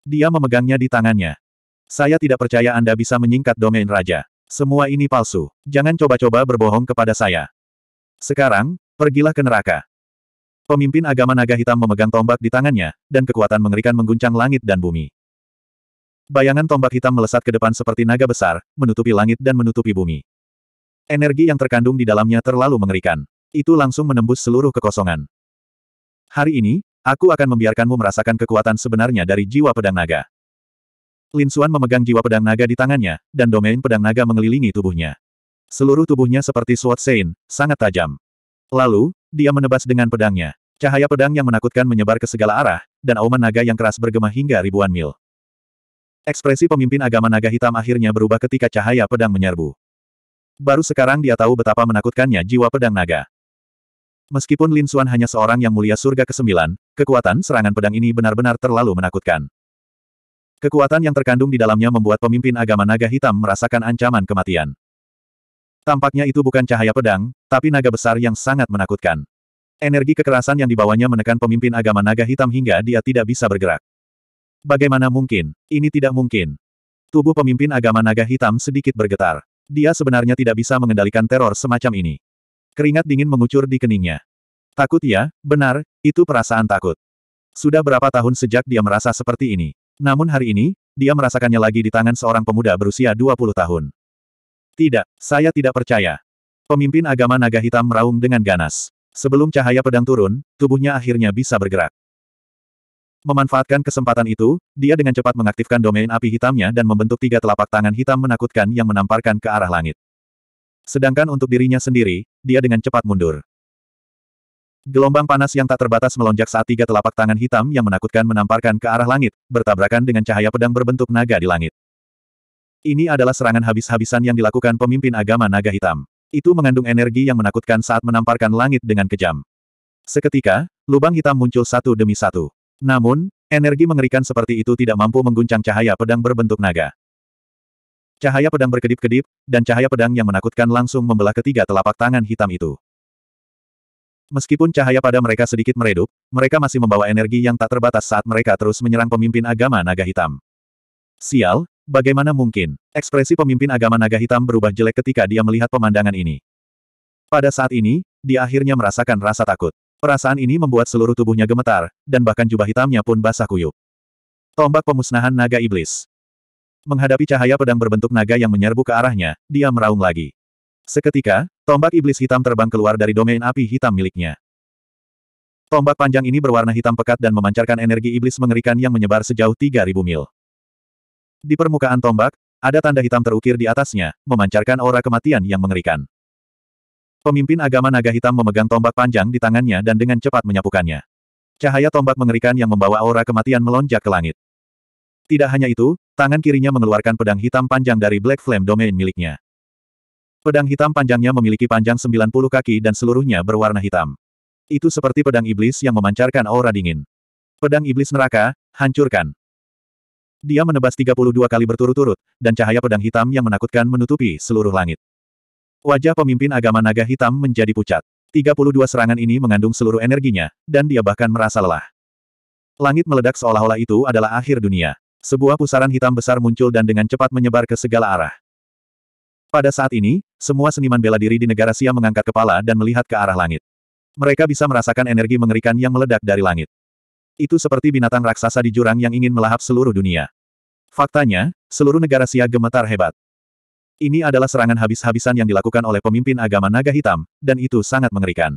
[SPEAKER 1] Dia memegangnya di tangannya. Saya tidak percaya Anda bisa menyingkat domain raja. Semua ini palsu. Jangan coba-coba berbohong kepada saya. Sekarang, pergilah ke neraka. Pemimpin agama naga hitam memegang tombak di tangannya, dan kekuatan mengerikan mengguncang langit dan bumi. Bayangan tombak hitam melesat ke depan seperti naga besar, menutupi langit dan menutupi bumi. Energi yang terkandung di dalamnya terlalu mengerikan. Itu langsung menembus seluruh kekosongan. Hari ini, aku akan membiarkanmu merasakan kekuatan sebenarnya dari jiwa pedang naga. Lin Xuan memegang jiwa pedang naga di tangannya, dan domain pedang naga mengelilingi tubuhnya. Seluruh tubuhnya seperti sword sein, sangat tajam. Lalu, dia menebas dengan pedangnya. Cahaya pedang yang menakutkan menyebar ke segala arah, dan auman naga yang keras bergema hingga ribuan mil. Ekspresi pemimpin agama naga hitam akhirnya berubah ketika cahaya pedang menyerbu. Baru sekarang dia tahu betapa menakutkannya jiwa pedang naga. Meskipun Lin Xuan hanya seorang yang mulia surga ke-9, kekuatan serangan pedang ini benar-benar terlalu menakutkan. Kekuatan yang terkandung di dalamnya membuat pemimpin agama naga hitam merasakan ancaman kematian. Tampaknya itu bukan cahaya pedang, tapi naga besar yang sangat menakutkan. Energi kekerasan yang dibawanya menekan pemimpin agama naga hitam hingga dia tidak bisa bergerak. Bagaimana mungkin? Ini tidak mungkin. Tubuh pemimpin agama naga hitam sedikit bergetar. Dia sebenarnya tidak bisa mengendalikan teror semacam ini. Keringat dingin mengucur di keningnya. Takut ya, benar, itu perasaan takut. Sudah berapa tahun sejak dia merasa seperti ini. Namun hari ini, dia merasakannya lagi di tangan seorang pemuda berusia 20 tahun. Tidak, saya tidak percaya. Pemimpin agama naga hitam meraung dengan ganas. Sebelum cahaya pedang turun, tubuhnya akhirnya bisa bergerak. Memanfaatkan kesempatan itu, dia dengan cepat mengaktifkan domain api hitamnya dan membentuk tiga telapak tangan hitam menakutkan yang menamparkan ke arah langit. Sedangkan untuk dirinya sendiri, dia dengan cepat mundur. Gelombang panas yang tak terbatas melonjak saat tiga telapak tangan hitam yang menakutkan menamparkan ke arah langit, bertabrakan dengan cahaya pedang berbentuk naga di langit. Ini adalah serangan habis-habisan yang dilakukan pemimpin agama naga hitam. Itu mengandung energi yang menakutkan saat menamparkan langit dengan kejam. Seketika, lubang hitam muncul satu demi satu. Namun, energi mengerikan seperti itu tidak mampu mengguncang cahaya pedang berbentuk naga. Cahaya pedang berkedip-kedip, dan cahaya pedang yang menakutkan langsung membelah ketiga telapak tangan hitam itu. Meskipun cahaya pada mereka sedikit meredup, mereka masih membawa energi yang tak terbatas saat mereka terus menyerang pemimpin agama naga hitam. Sial, bagaimana mungkin? Ekspresi pemimpin agama naga hitam berubah jelek ketika dia melihat pemandangan ini. Pada saat ini, dia akhirnya merasakan rasa takut. Perasaan ini membuat seluruh tubuhnya gemetar, dan bahkan jubah hitamnya pun basah kuyup. Tombak pemusnahan naga iblis. Menghadapi cahaya pedang berbentuk naga yang menyerbu ke arahnya, dia meraung lagi. Seketika, tombak iblis hitam terbang keluar dari domain api hitam miliknya. Tombak panjang ini berwarna hitam pekat dan memancarkan energi iblis mengerikan yang menyebar sejauh 3000 mil. Di permukaan tombak, ada tanda hitam terukir di atasnya, memancarkan aura kematian yang mengerikan. Pemimpin agama naga hitam memegang tombak panjang di tangannya dan dengan cepat menyapukannya. Cahaya tombak mengerikan yang membawa aura kematian melonjak ke langit. Tidak hanya itu, tangan kirinya mengeluarkan pedang hitam panjang dari Black Flame Domain miliknya. Pedang hitam panjangnya memiliki panjang 90 kaki dan seluruhnya berwarna hitam. Itu seperti pedang iblis yang memancarkan aura dingin. Pedang iblis neraka, hancurkan. Dia menebas 32 kali berturut-turut, dan cahaya pedang hitam yang menakutkan menutupi seluruh langit. Wajah pemimpin agama naga hitam menjadi pucat. 32 serangan ini mengandung seluruh energinya, dan dia bahkan merasa lelah. Langit meledak seolah-olah itu adalah akhir dunia. Sebuah pusaran hitam besar muncul dan dengan cepat menyebar ke segala arah. Pada saat ini, semua seniman bela diri di negara Sia mengangkat kepala dan melihat ke arah langit. Mereka bisa merasakan energi mengerikan yang meledak dari langit. Itu seperti binatang raksasa di jurang yang ingin melahap seluruh dunia. Faktanya, seluruh negara Sia gemetar hebat. Ini adalah serangan habis-habisan yang dilakukan oleh pemimpin agama naga hitam, dan itu sangat mengerikan.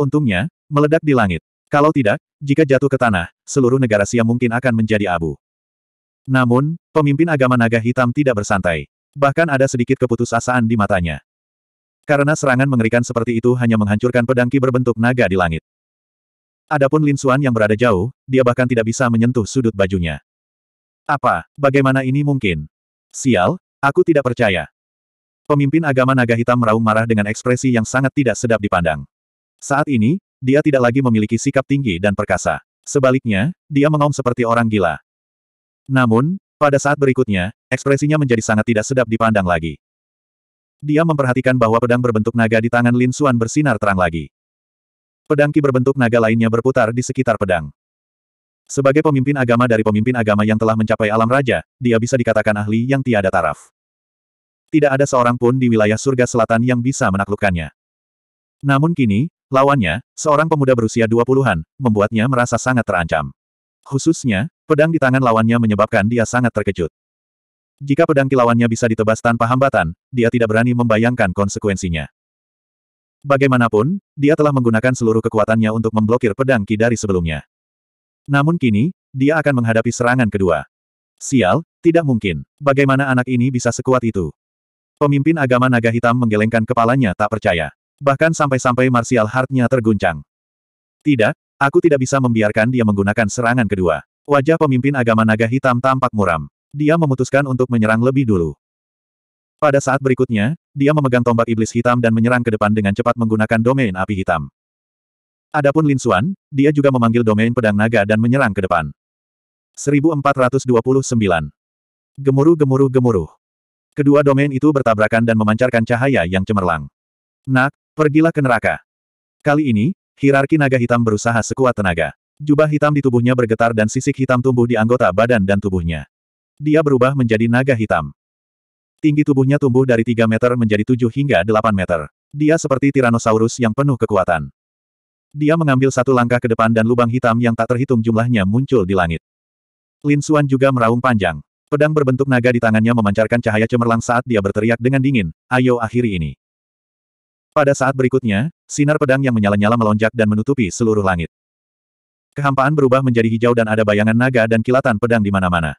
[SPEAKER 1] Untungnya, meledak di langit. Kalau tidak, jika jatuh ke tanah, seluruh negara Siam mungkin akan menjadi abu. Namun, pemimpin agama naga hitam tidak bersantai. Bahkan ada sedikit keputusasaan di matanya. Karena serangan mengerikan seperti itu hanya menghancurkan pedangki berbentuk naga di langit. Adapun Lin Xuan yang berada jauh, dia bahkan tidak bisa menyentuh sudut bajunya. Apa, bagaimana ini mungkin? Sial, Aku tidak percaya. Pemimpin agama naga hitam meraung marah dengan ekspresi yang sangat tidak sedap dipandang. Saat ini, dia tidak lagi memiliki sikap tinggi dan perkasa. Sebaliknya, dia mengaum seperti orang gila. Namun, pada saat berikutnya, ekspresinya menjadi sangat tidak sedap dipandang lagi. Dia memperhatikan bahwa pedang berbentuk naga di tangan Lin Xuan bersinar terang lagi. Pedang ki berbentuk naga lainnya berputar di sekitar pedang. Sebagai pemimpin agama dari pemimpin agama yang telah mencapai alam raja, dia bisa dikatakan ahli yang tiada taraf. Tidak ada seorang pun di wilayah surga selatan yang bisa menaklukkannya. Namun kini, lawannya, seorang pemuda berusia 20-an, membuatnya merasa sangat terancam. Khususnya, pedang di tangan lawannya menyebabkan dia sangat terkejut. Jika pedang kilauannya bisa ditebas tanpa hambatan, dia tidak berani membayangkan konsekuensinya. Bagaimanapun, dia telah menggunakan seluruh kekuatannya untuk memblokir pedang Ki dari sebelumnya. Namun kini, dia akan menghadapi serangan kedua. Sial, tidak mungkin. Bagaimana anak ini bisa sekuat itu? Pemimpin agama naga hitam menggelengkan kepalanya tak percaya. Bahkan sampai-sampai martial heartnya terguncang. Tidak, aku tidak bisa membiarkan dia menggunakan serangan kedua. Wajah pemimpin agama naga hitam tampak muram. Dia memutuskan untuk menyerang lebih dulu. Pada saat berikutnya, dia memegang tombak iblis hitam dan menyerang ke depan dengan cepat menggunakan domain api hitam. Adapun Lin Xuan, dia juga memanggil domain pedang naga dan menyerang ke depan. 1429. Gemuruh-gemuruh-gemuruh. Kedua domain itu bertabrakan dan memancarkan cahaya yang cemerlang. Nak, pergilah ke neraka. Kali ini, hierarki naga hitam berusaha sekuat tenaga. Jubah hitam di tubuhnya bergetar dan sisik hitam tumbuh di anggota badan dan tubuhnya. Dia berubah menjadi naga hitam. Tinggi tubuhnya tumbuh dari 3 meter menjadi 7 hingga 8 meter. Dia seperti Tyrannosaurus yang penuh kekuatan. Dia mengambil satu langkah ke depan dan lubang hitam yang tak terhitung jumlahnya muncul di langit. Lin Xuan juga meraung panjang. Pedang berbentuk naga di tangannya memancarkan cahaya cemerlang saat dia berteriak dengan dingin, ayo akhiri ini. Pada saat berikutnya, sinar pedang yang menyala-nyala melonjak dan menutupi seluruh langit. Kehampaan berubah menjadi hijau dan ada bayangan naga dan kilatan pedang di mana-mana.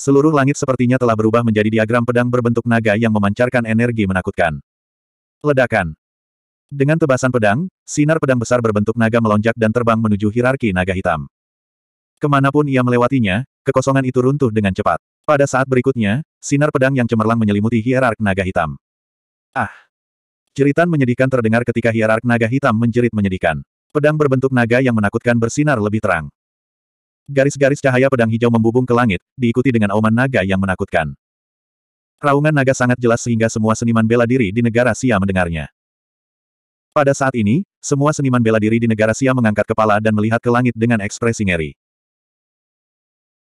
[SPEAKER 1] Seluruh langit sepertinya telah berubah menjadi diagram pedang berbentuk naga yang memancarkan energi menakutkan. Ledakan. Dengan tebasan pedang, sinar pedang besar berbentuk naga melonjak dan terbang menuju hierarki naga hitam. Kemanapun ia melewatinya, kekosongan itu runtuh dengan cepat. Pada saat berikutnya, sinar pedang yang cemerlang menyelimuti hierark naga hitam. Ah! Jeritan menyedihkan terdengar ketika hierark naga hitam menjerit menyedihkan. Pedang berbentuk naga yang menakutkan bersinar lebih terang. Garis-garis cahaya pedang hijau membubung ke langit, diikuti dengan auman naga yang menakutkan. Raungan naga sangat jelas sehingga semua seniman bela diri di negara Sia mendengarnya. Pada saat ini, semua seniman bela diri di negara Sia mengangkat kepala dan melihat ke langit dengan ekspresi ngeri.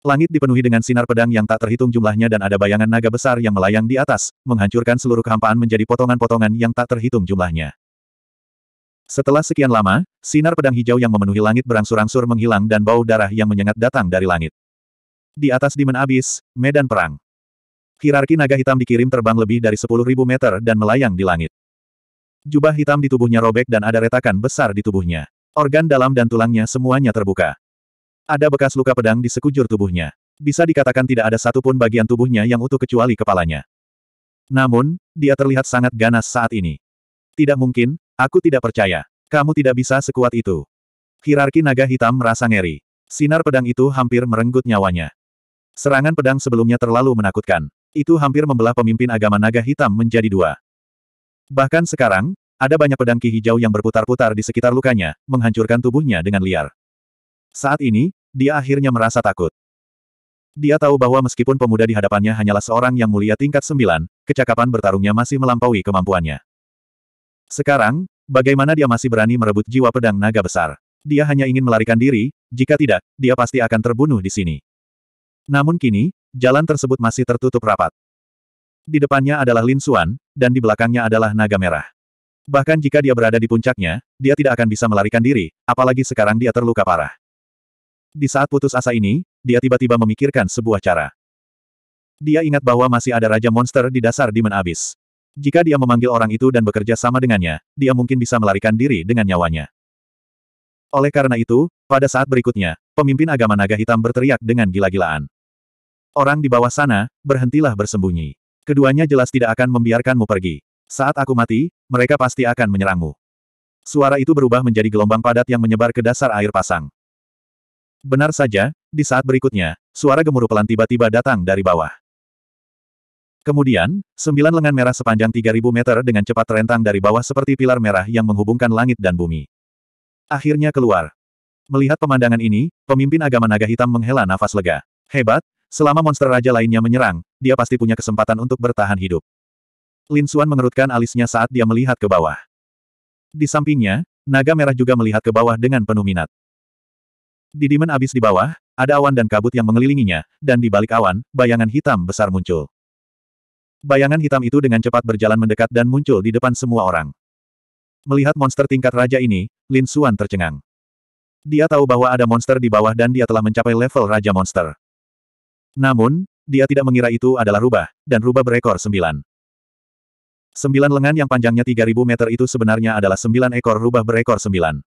[SPEAKER 1] Langit dipenuhi dengan sinar pedang yang tak terhitung jumlahnya dan ada bayangan naga besar yang melayang di atas, menghancurkan seluruh kehampaan menjadi potongan-potongan yang tak terhitung jumlahnya. Setelah sekian lama, sinar pedang hijau yang memenuhi langit berangsur-angsur menghilang dan bau darah yang menyengat datang dari langit. Di atas dimen abis, medan perang. Hierarki naga hitam dikirim terbang lebih dari 10.000 meter dan melayang di langit. Jubah hitam di tubuhnya robek dan ada retakan besar di tubuhnya. Organ dalam dan tulangnya semuanya terbuka. Ada bekas luka pedang di sekujur tubuhnya. Bisa dikatakan tidak ada satupun bagian tubuhnya yang utuh kecuali kepalanya. Namun, dia terlihat sangat ganas saat ini. Tidak mungkin, aku tidak percaya. Kamu tidak bisa sekuat itu. Hirarki naga hitam merasa ngeri. Sinar pedang itu hampir merenggut nyawanya. Serangan pedang sebelumnya terlalu menakutkan. Itu hampir membelah pemimpin agama naga hitam menjadi dua. Bahkan sekarang, ada banyak pedang ki hijau yang berputar-putar di sekitar lukanya, menghancurkan tubuhnya dengan liar. Saat ini, dia akhirnya merasa takut. Dia tahu bahwa meskipun pemuda di hadapannya hanyalah seorang yang mulia tingkat sembilan, kecakapan bertarungnya masih melampaui kemampuannya. Sekarang, bagaimana dia masih berani merebut jiwa pedang naga besar? Dia hanya ingin melarikan diri, jika tidak, dia pasti akan terbunuh di sini. Namun kini, jalan tersebut masih tertutup rapat. Di depannya adalah Lin Suan, dan di belakangnya adalah naga merah. Bahkan jika dia berada di puncaknya, dia tidak akan bisa melarikan diri, apalagi sekarang dia terluka parah. Di saat putus asa ini, dia tiba-tiba memikirkan sebuah cara. Dia ingat bahwa masih ada Raja Monster di dasar Demon Abyss. Jika dia memanggil orang itu dan bekerja sama dengannya, dia mungkin bisa melarikan diri dengan nyawanya. Oleh karena itu, pada saat berikutnya, pemimpin agama naga hitam berteriak dengan gila-gilaan. Orang di bawah sana, berhentilah bersembunyi. Keduanya jelas tidak akan membiarkanmu pergi. Saat aku mati, mereka pasti akan menyerangmu. Suara itu berubah menjadi gelombang padat yang menyebar ke dasar air pasang. Benar saja, di saat berikutnya, suara gemuruh pelan tiba-tiba datang dari bawah. Kemudian, sembilan lengan merah sepanjang 3.000 meter dengan cepat terentang dari bawah seperti pilar merah yang menghubungkan langit dan bumi. Akhirnya keluar. Melihat pemandangan ini, pemimpin agama naga hitam menghela nafas lega. Hebat, Selama monster raja lainnya menyerang, dia pasti punya kesempatan untuk bertahan hidup. Lin Xuan mengerutkan alisnya saat dia melihat ke bawah. Di sampingnya, naga merah juga melihat ke bawah dengan penuh minat. Di dimen abis di bawah, ada awan dan kabut yang mengelilinginya, dan di balik awan, bayangan hitam besar muncul. Bayangan hitam itu dengan cepat berjalan mendekat dan muncul di depan semua orang. Melihat monster tingkat raja ini, Lin Xuan tercengang. Dia tahu bahwa ada monster di bawah dan dia telah mencapai level Raja Monster. Namun, dia tidak mengira itu adalah rubah, dan rubah berekor sembilan. Sembilan lengan yang panjangnya 3000 meter itu sebenarnya adalah sembilan ekor rubah berekor sembilan.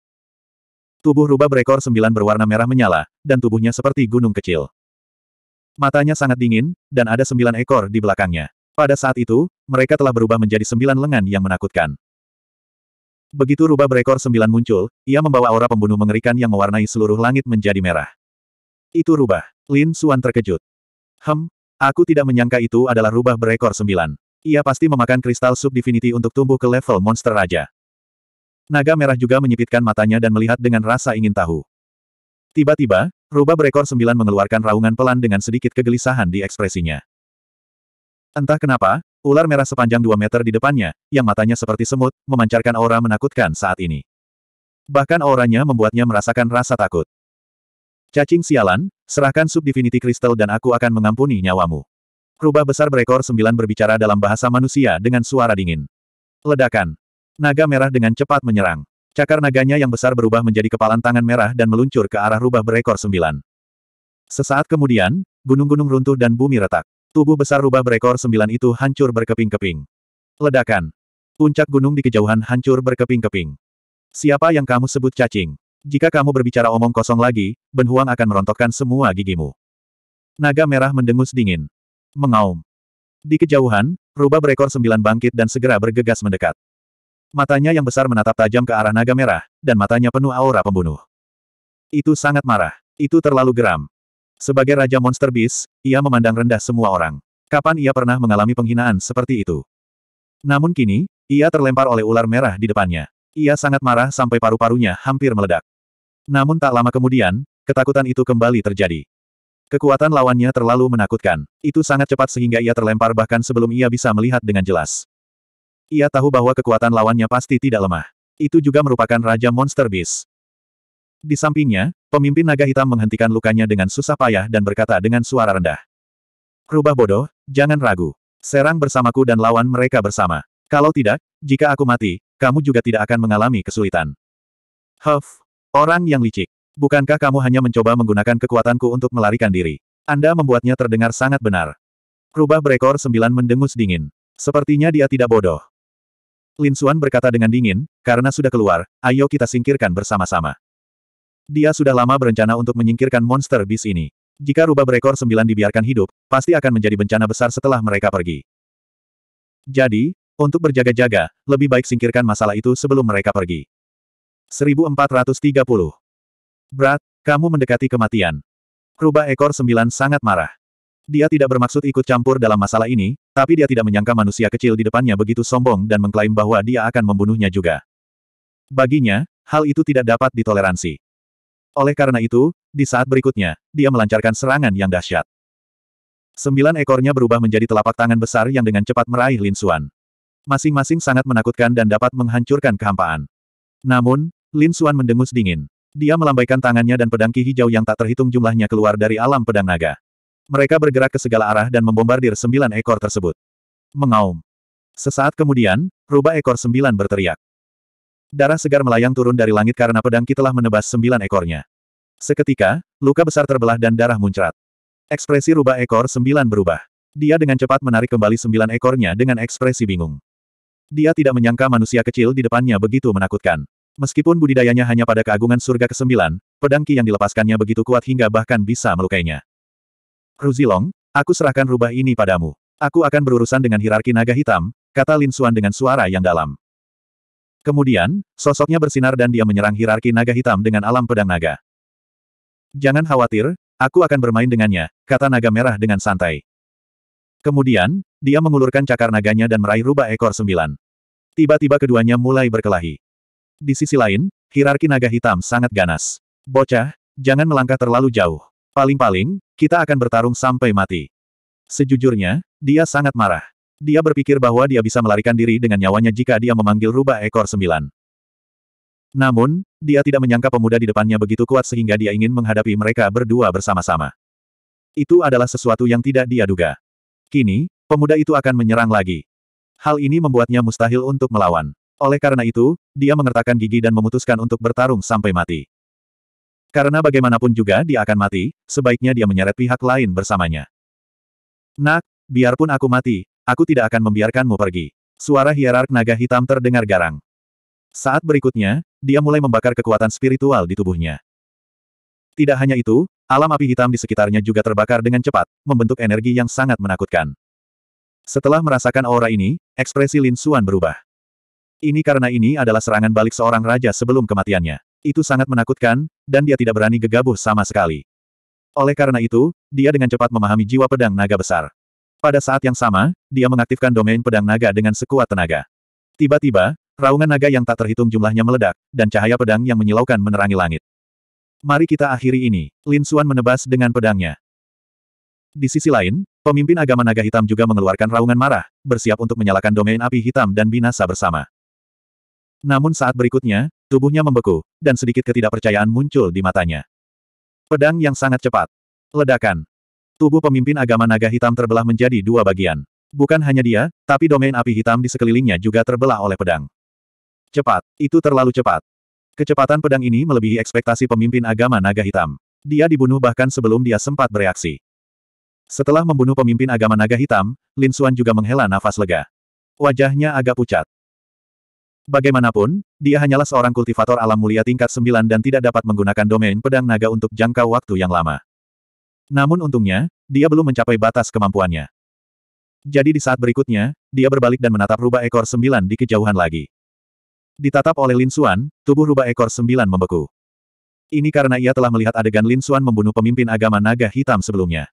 [SPEAKER 1] Tubuh rubah berekor sembilan berwarna merah menyala, dan tubuhnya seperti gunung kecil. Matanya sangat dingin, dan ada sembilan ekor di belakangnya. Pada saat itu, mereka telah berubah menjadi sembilan lengan yang menakutkan. Begitu rubah berekor sembilan muncul, ia membawa aura pembunuh mengerikan yang mewarnai seluruh langit menjadi merah. Itu rubah. Lin Suan terkejut. Hem, aku tidak menyangka itu adalah rubah berekor sembilan. Ia pasti memakan kristal subdivinity untuk tumbuh ke level monster raja. Naga merah juga menyipitkan matanya dan melihat dengan rasa ingin tahu. Tiba-tiba, rubah berekor sembilan mengeluarkan raungan pelan dengan sedikit kegelisahan di ekspresinya. Entah kenapa, ular merah sepanjang dua meter di depannya, yang matanya seperti semut, memancarkan aura menakutkan saat ini. Bahkan auranya membuatnya merasakan rasa takut. Cacing sialan, Serahkan subdivinity kristal dan aku akan mengampuni nyawamu. Rubah besar berekor sembilan berbicara dalam bahasa manusia dengan suara dingin. Ledakan. Naga merah dengan cepat menyerang. Cakar naganya yang besar berubah menjadi kepalan tangan merah dan meluncur ke arah rubah berekor sembilan. Sesaat kemudian, gunung-gunung runtuh dan bumi retak. Tubuh besar rubah berekor sembilan itu hancur berkeping-keping. Ledakan. Puncak gunung di kejauhan hancur berkeping-keping. Siapa yang kamu sebut cacing? Jika kamu berbicara omong kosong lagi, Ben Huang akan merontokkan semua gigimu. Naga merah mendengus dingin. Mengaum. Di kejauhan, rubah berekor sembilan bangkit dan segera bergegas mendekat. Matanya yang besar menatap tajam ke arah naga merah, dan matanya penuh aura pembunuh. Itu sangat marah. Itu terlalu geram. Sebagai Raja Monster Beast, ia memandang rendah semua orang. Kapan ia pernah mengalami penghinaan seperti itu? Namun kini, ia terlempar oleh ular merah di depannya. Ia sangat marah sampai paru-parunya hampir meledak. Namun tak lama kemudian, ketakutan itu kembali terjadi. Kekuatan lawannya terlalu menakutkan. Itu sangat cepat sehingga ia terlempar bahkan sebelum ia bisa melihat dengan jelas. Ia tahu bahwa kekuatan lawannya pasti tidak lemah. Itu juga merupakan Raja Monster Beast. Di sampingnya, pemimpin naga hitam menghentikan lukanya dengan susah payah dan berkata dengan suara rendah. Rubah bodoh, jangan ragu. Serang bersamaku dan lawan mereka bersama. Kalau tidak, jika aku mati, kamu juga tidak akan mengalami kesulitan. Huff, orang yang licik. Bukankah kamu hanya mencoba menggunakan kekuatanku untuk melarikan diri? Anda membuatnya terdengar sangat benar. Rubah berekor sembilan mendengus dingin. Sepertinya dia tidak bodoh. Lin Suan berkata dengan dingin, karena sudah keluar, ayo kita singkirkan bersama-sama. Dia sudah lama berencana untuk menyingkirkan monster bis ini. Jika rubah berekor sembilan dibiarkan hidup, pasti akan menjadi bencana besar setelah mereka pergi. Jadi, untuk berjaga-jaga, lebih baik singkirkan masalah itu sebelum mereka pergi. 1430. Berat, kamu mendekati kematian. Rubah ekor sembilan sangat marah. Dia tidak bermaksud ikut campur dalam masalah ini, tapi dia tidak menyangka manusia kecil di depannya begitu sombong dan mengklaim bahwa dia akan membunuhnya juga. Baginya, hal itu tidak dapat ditoleransi. Oleh karena itu, di saat berikutnya, dia melancarkan serangan yang dahsyat. Sembilan ekornya berubah menjadi telapak tangan besar yang dengan cepat meraih Lin Suan. Masing-masing sangat menakutkan dan dapat menghancurkan kehampaan. Namun, Lin Xuan mendengus dingin. Dia melambaikan tangannya dan pedang ki hijau yang tak terhitung jumlahnya keluar dari alam pedang naga. Mereka bergerak ke segala arah dan membombardir sembilan ekor tersebut. Mengaum. Sesaat kemudian, rubah ekor sembilan berteriak. Darah segar melayang turun dari langit karena pedang ki telah menebas sembilan ekornya. Seketika, luka besar terbelah dan darah muncrat. Ekspresi rubah ekor sembilan berubah. Dia dengan cepat menarik kembali sembilan ekornya dengan ekspresi bingung. Dia tidak menyangka manusia kecil di depannya begitu menakutkan. Meskipun budidayanya hanya pada keagungan surga ke-9, pedang Qi yang dilepaskannya begitu kuat hingga bahkan bisa melukainya. Ruzilong, aku serahkan rubah ini padamu. Aku akan berurusan dengan hirarki naga hitam, kata Lin Xuan dengan suara yang dalam. Kemudian, sosoknya bersinar dan dia menyerang hirarki naga hitam dengan alam pedang naga. Jangan khawatir, aku akan bermain dengannya, kata naga merah dengan santai. Kemudian, dia mengulurkan cakar naganya dan meraih rubah ekor sembilan. Tiba-tiba keduanya mulai berkelahi. Di sisi lain, Hirarki naga hitam sangat ganas. Bocah, jangan melangkah terlalu jauh. Paling-paling, kita akan bertarung sampai mati. Sejujurnya, dia sangat marah. Dia berpikir bahwa dia bisa melarikan diri dengan nyawanya jika dia memanggil rubah ekor sembilan. Namun, dia tidak menyangka pemuda di depannya begitu kuat sehingga dia ingin menghadapi mereka berdua bersama-sama. Itu adalah sesuatu yang tidak dia duga. Kini, pemuda itu akan menyerang lagi. Hal ini membuatnya mustahil untuk melawan. Oleh karena itu, dia mengertakkan gigi dan memutuskan untuk bertarung sampai mati. Karena bagaimanapun juga dia akan mati, sebaiknya dia menyeret pihak lain bersamanya. Nak, biarpun aku mati, aku tidak akan membiarkanmu pergi. Suara hierark naga hitam terdengar garang. Saat berikutnya, dia mulai membakar kekuatan spiritual di tubuhnya. Tidak hanya itu, alam api hitam di sekitarnya juga terbakar dengan cepat, membentuk energi yang sangat menakutkan. Setelah merasakan aura ini, ekspresi Lin Suan berubah. Ini karena ini adalah serangan balik seorang raja sebelum kematiannya. Itu sangat menakutkan, dan dia tidak berani gegabah sama sekali. Oleh karena itu, dia dengan cepat memahami jiwa pedang naga besar. Pada saat yang sama, dia mengaktifkan domain pedang naga dengan sekuat tenaga. Tiba-tiba, raungan naga yang tak terhitung jumlahnya meledak, dan cahaya pedang yang menyilaukan menerangi langit. Mari kita akhiri ini. Lin Suan menebas dengan pedangnya. Di sisi lain, pemimpin agama naga hitam juga mengeluarkan raungan marah, bersiap untuk menyalakan domain api hitam dan binasa bersama. Namun saat berikutnya, tubuhnya membeku, dan sedikit ketidakpercayaan muncul di matanya. Pedang yang sangat cepat. Ledakan. Tubuh pemimpin agama naga hitam terbelah menjadi dua bagian. Bukan hanya dia, tapi domain api hitam di sekelilingnya juga terbelah oleh pedang. Cepat, itu terlalu cepat. Kecepatan pedang ini melebihi ekspektasi pemimpin agama naga hitam. Dia dibunuh bahkan sebelum dia sempat bereaksi. Setelah membunuh pemimpin agama naga hitam, Lin Xuan juga menghela nafas lega. Wajahnya agak pucat. Bagaimanapun, dia hanyalah seorang kultivator alam mulia tingkat 9 dan tidak dapat menggunakan domain pedang naga untuk jangka waktu yang lama. Namun untungnya, dia belum mencapai batas kemampuannya. Jadi di saat berikutnya, dia berbalik dan menatap rubah ekor sembilan di kejauhan lagi. Ditatap oleh Lin Xuan, tubuh rubah ekor sembilan membeku. Ini karena ia telah melihat adegan Lin Xuan membunuh pemimpin agama naga hitam sebelumnya.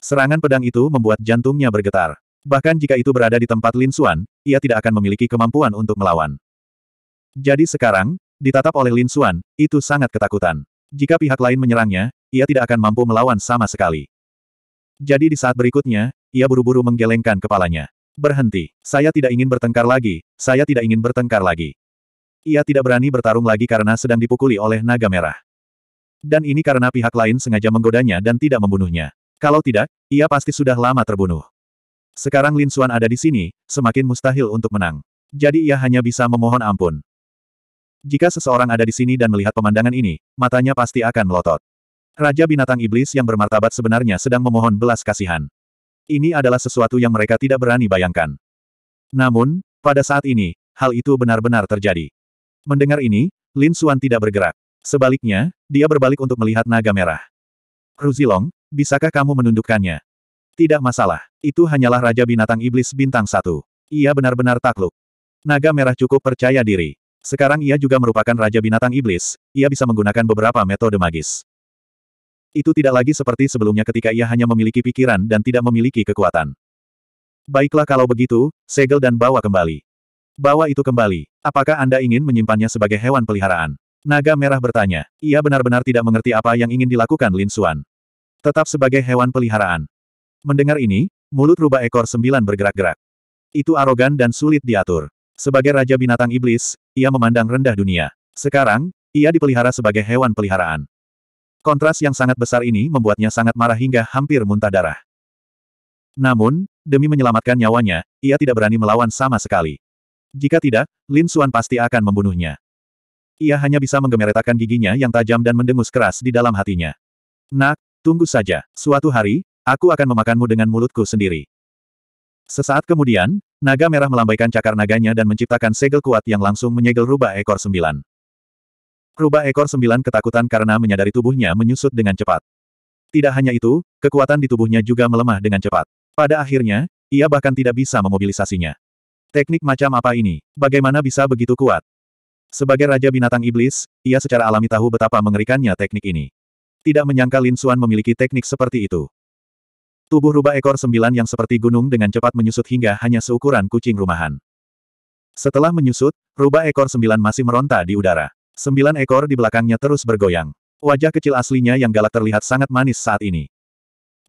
[SPEAKER 1] Serangan pedang itu membuat jantungnya bergetar. Bahkan jika itu berada di tempat Lin Xuan, ia tidak akan memiliki kemampuan untuk melawan. Jadi sekarang, ditatap oleh Lin Xuan, itu sangat ketakutan. Jika pihak lain menyerangnya, ia tidak akan mampu melawan sama sekali. Jadi di saat berikutnya, ia buru-buru menggelengkan kepalanya. Berhenti. Saya tidak ingin bertengkar lagi, saya tidak ingin bertengkar lagi. Ia tidak berani bertarung lagi karena sedang dipukuli oleh naga merah. Dan ini karena pihak lain sengaja menggodanya dan tidak membunuhnya. Kalau tidak, ia pasti sudah lama terbunuh. Sekarang Lin Xuan ada di sini, semakin mustahil untuk menang. Jadi ia hanya bisa memohon ampun. Jika seseorang ada di sini dan melihat pemandangan ini, matanya pasti akan melotot. Raja binatang iblis yang bermartabat sebenarnya sedang memohon belas kasihan. Ini adalah sesuatu yang mereka tidak berani bayangkan. Namun, pada saat ini, hal itu benar-benar terjadi. Mendengar ini, Lin Xuan tidak bergerak. Sebaliknya, dia berbalik untuk melihat naga merah. Ruzilong, bisakah kamu menundukkannya? Tidak masalah, itu hanyalah Raja Binatang Iblis Bintang Satu. Ia benar-benar takluk. Naga merah cukup percaya diri. Sekarang ia juga merupakan Raja Binatang Iblis, ia bisa menggunakan beberapa metode magis. Itu tidak lagi seperti sebelumnya ketika ia hanya memiliki pikiran dan tidak memiliki kekuatan. Baiklah kalau begitu, segel dan bawa kembali. Bawa itu kembali. Apakah Anda ingin menyimpannya sebagai hewan peliharaan? Naga Merah bertanya. Ia benar-benar tidak mengerti apa yang ingin dilakukan Lin Xuan. Tetap sebagai hewan peliharaan. Mendengar ini, mulut rubah ekor sembilan bergerak-gerak. Itu arogan dan sulit diatur. Sebagai Raja Binatang Iblis, ia memandang rendah dunia. Sekarang, ia dipelihara sebagai hewan peliharaan. Kontras yang sangat besar ini membuatnya sangat marah hingga hampir muntah darah. Namun, demi menyelamatkan nyawanya, ia tidak berani melawan sama sekali. Jika tidak, Lin Xuan pasti akan membunuhnya. Ia hanya bisa menggemeretakan giginya yang tajam dan mendengus keras di dalam hatinya. Nak, tunggu saja. Suatu hari, aku akan memakanmu dengan mulutku sendiri. Sesaat kemudian, naga merah melambaikan cakar naganya dan menciptakan segel kuat yang langsung menyegel rubah ekor sembilan. Rubah ekor sembilan ketakutan karena menyadari tubuhnya menyusut dengan cepat. Tidak hanya itu, kekuatan di tubuhnya juga melemah dengan cepat. Pada akhirnya, ia bahkan tidak bisa memobilisasinya. Teknik macam apa ini? Bagaimana bisa begitu kuat? Sebagai Raja Binatang Iblis, ia secara alami tahu betapa mengerikannya teknik ini. Tidak menyangka Lin Xuan memiliki teknik seperti itu. Tubuh rubah ekor sembilan yang seperti gunung dengan cepat menyusut hingga hanya seukuran kucing rumahan. Setelah menyusut, rubah ekor sembilan masih meronta di udara. Sembilan ekor di belakangnya terus bergoyang. Wajah kecil aslinya yang galak terlihat sangat manis saat ini.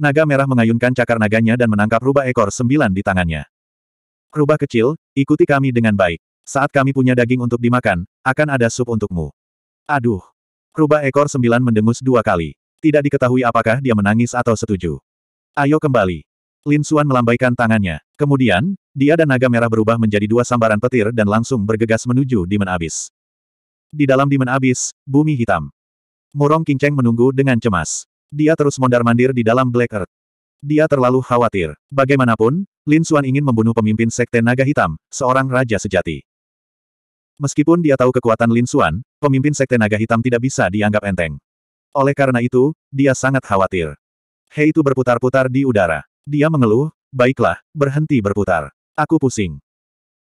[SPEAKER 1] Naga merah mengayunkan cakar naganya dan menangkap rubah ekor sembilan di tangannya. Rubah kecil, ikuti kami dengan baik. Saat kami punya daging untuk dimakan, akan ada sup untukmu. Aduh. Rubah ekor sembilan mendengus dua kali. Tidak diketahui apakah dia menangis atau setuju. Ayo kembali. Lin Xuan melambaikan tangannya. Kemudian, dia dan naga merah berubah menjadi dua sambaran petir dan langsung bergegas menuju Demon Abyss. Di dalam dimen abis, bumi hitam. Murong Kinceng menunggu dengan cemas. Dia terus mondar-mandir di dalam Black Earth. Dia terlalu khawatir. Bagaimanapun, Lin Xuan ingin membunuh pemimpin Sekte Naga Hitam, seorang raja sejati. Meskipun dia tahu kekuatan Lin Xuan, pemimpin Sekte Naga Hitam tidak bisa dianggap enteng. Oleh karena itu, dia sangat khawatir. He itu berputar-putar di udara. Dia mengeluh, baiklah, berhenti berputar. Aku pusing.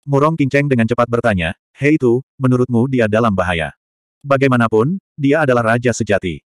[SPEAKER 1] Murong Kinceng dengan cepat bertanya, Hei itu, menurutmu dia dalam bahaya. Bagaimanapun, dia adalah raja sejati.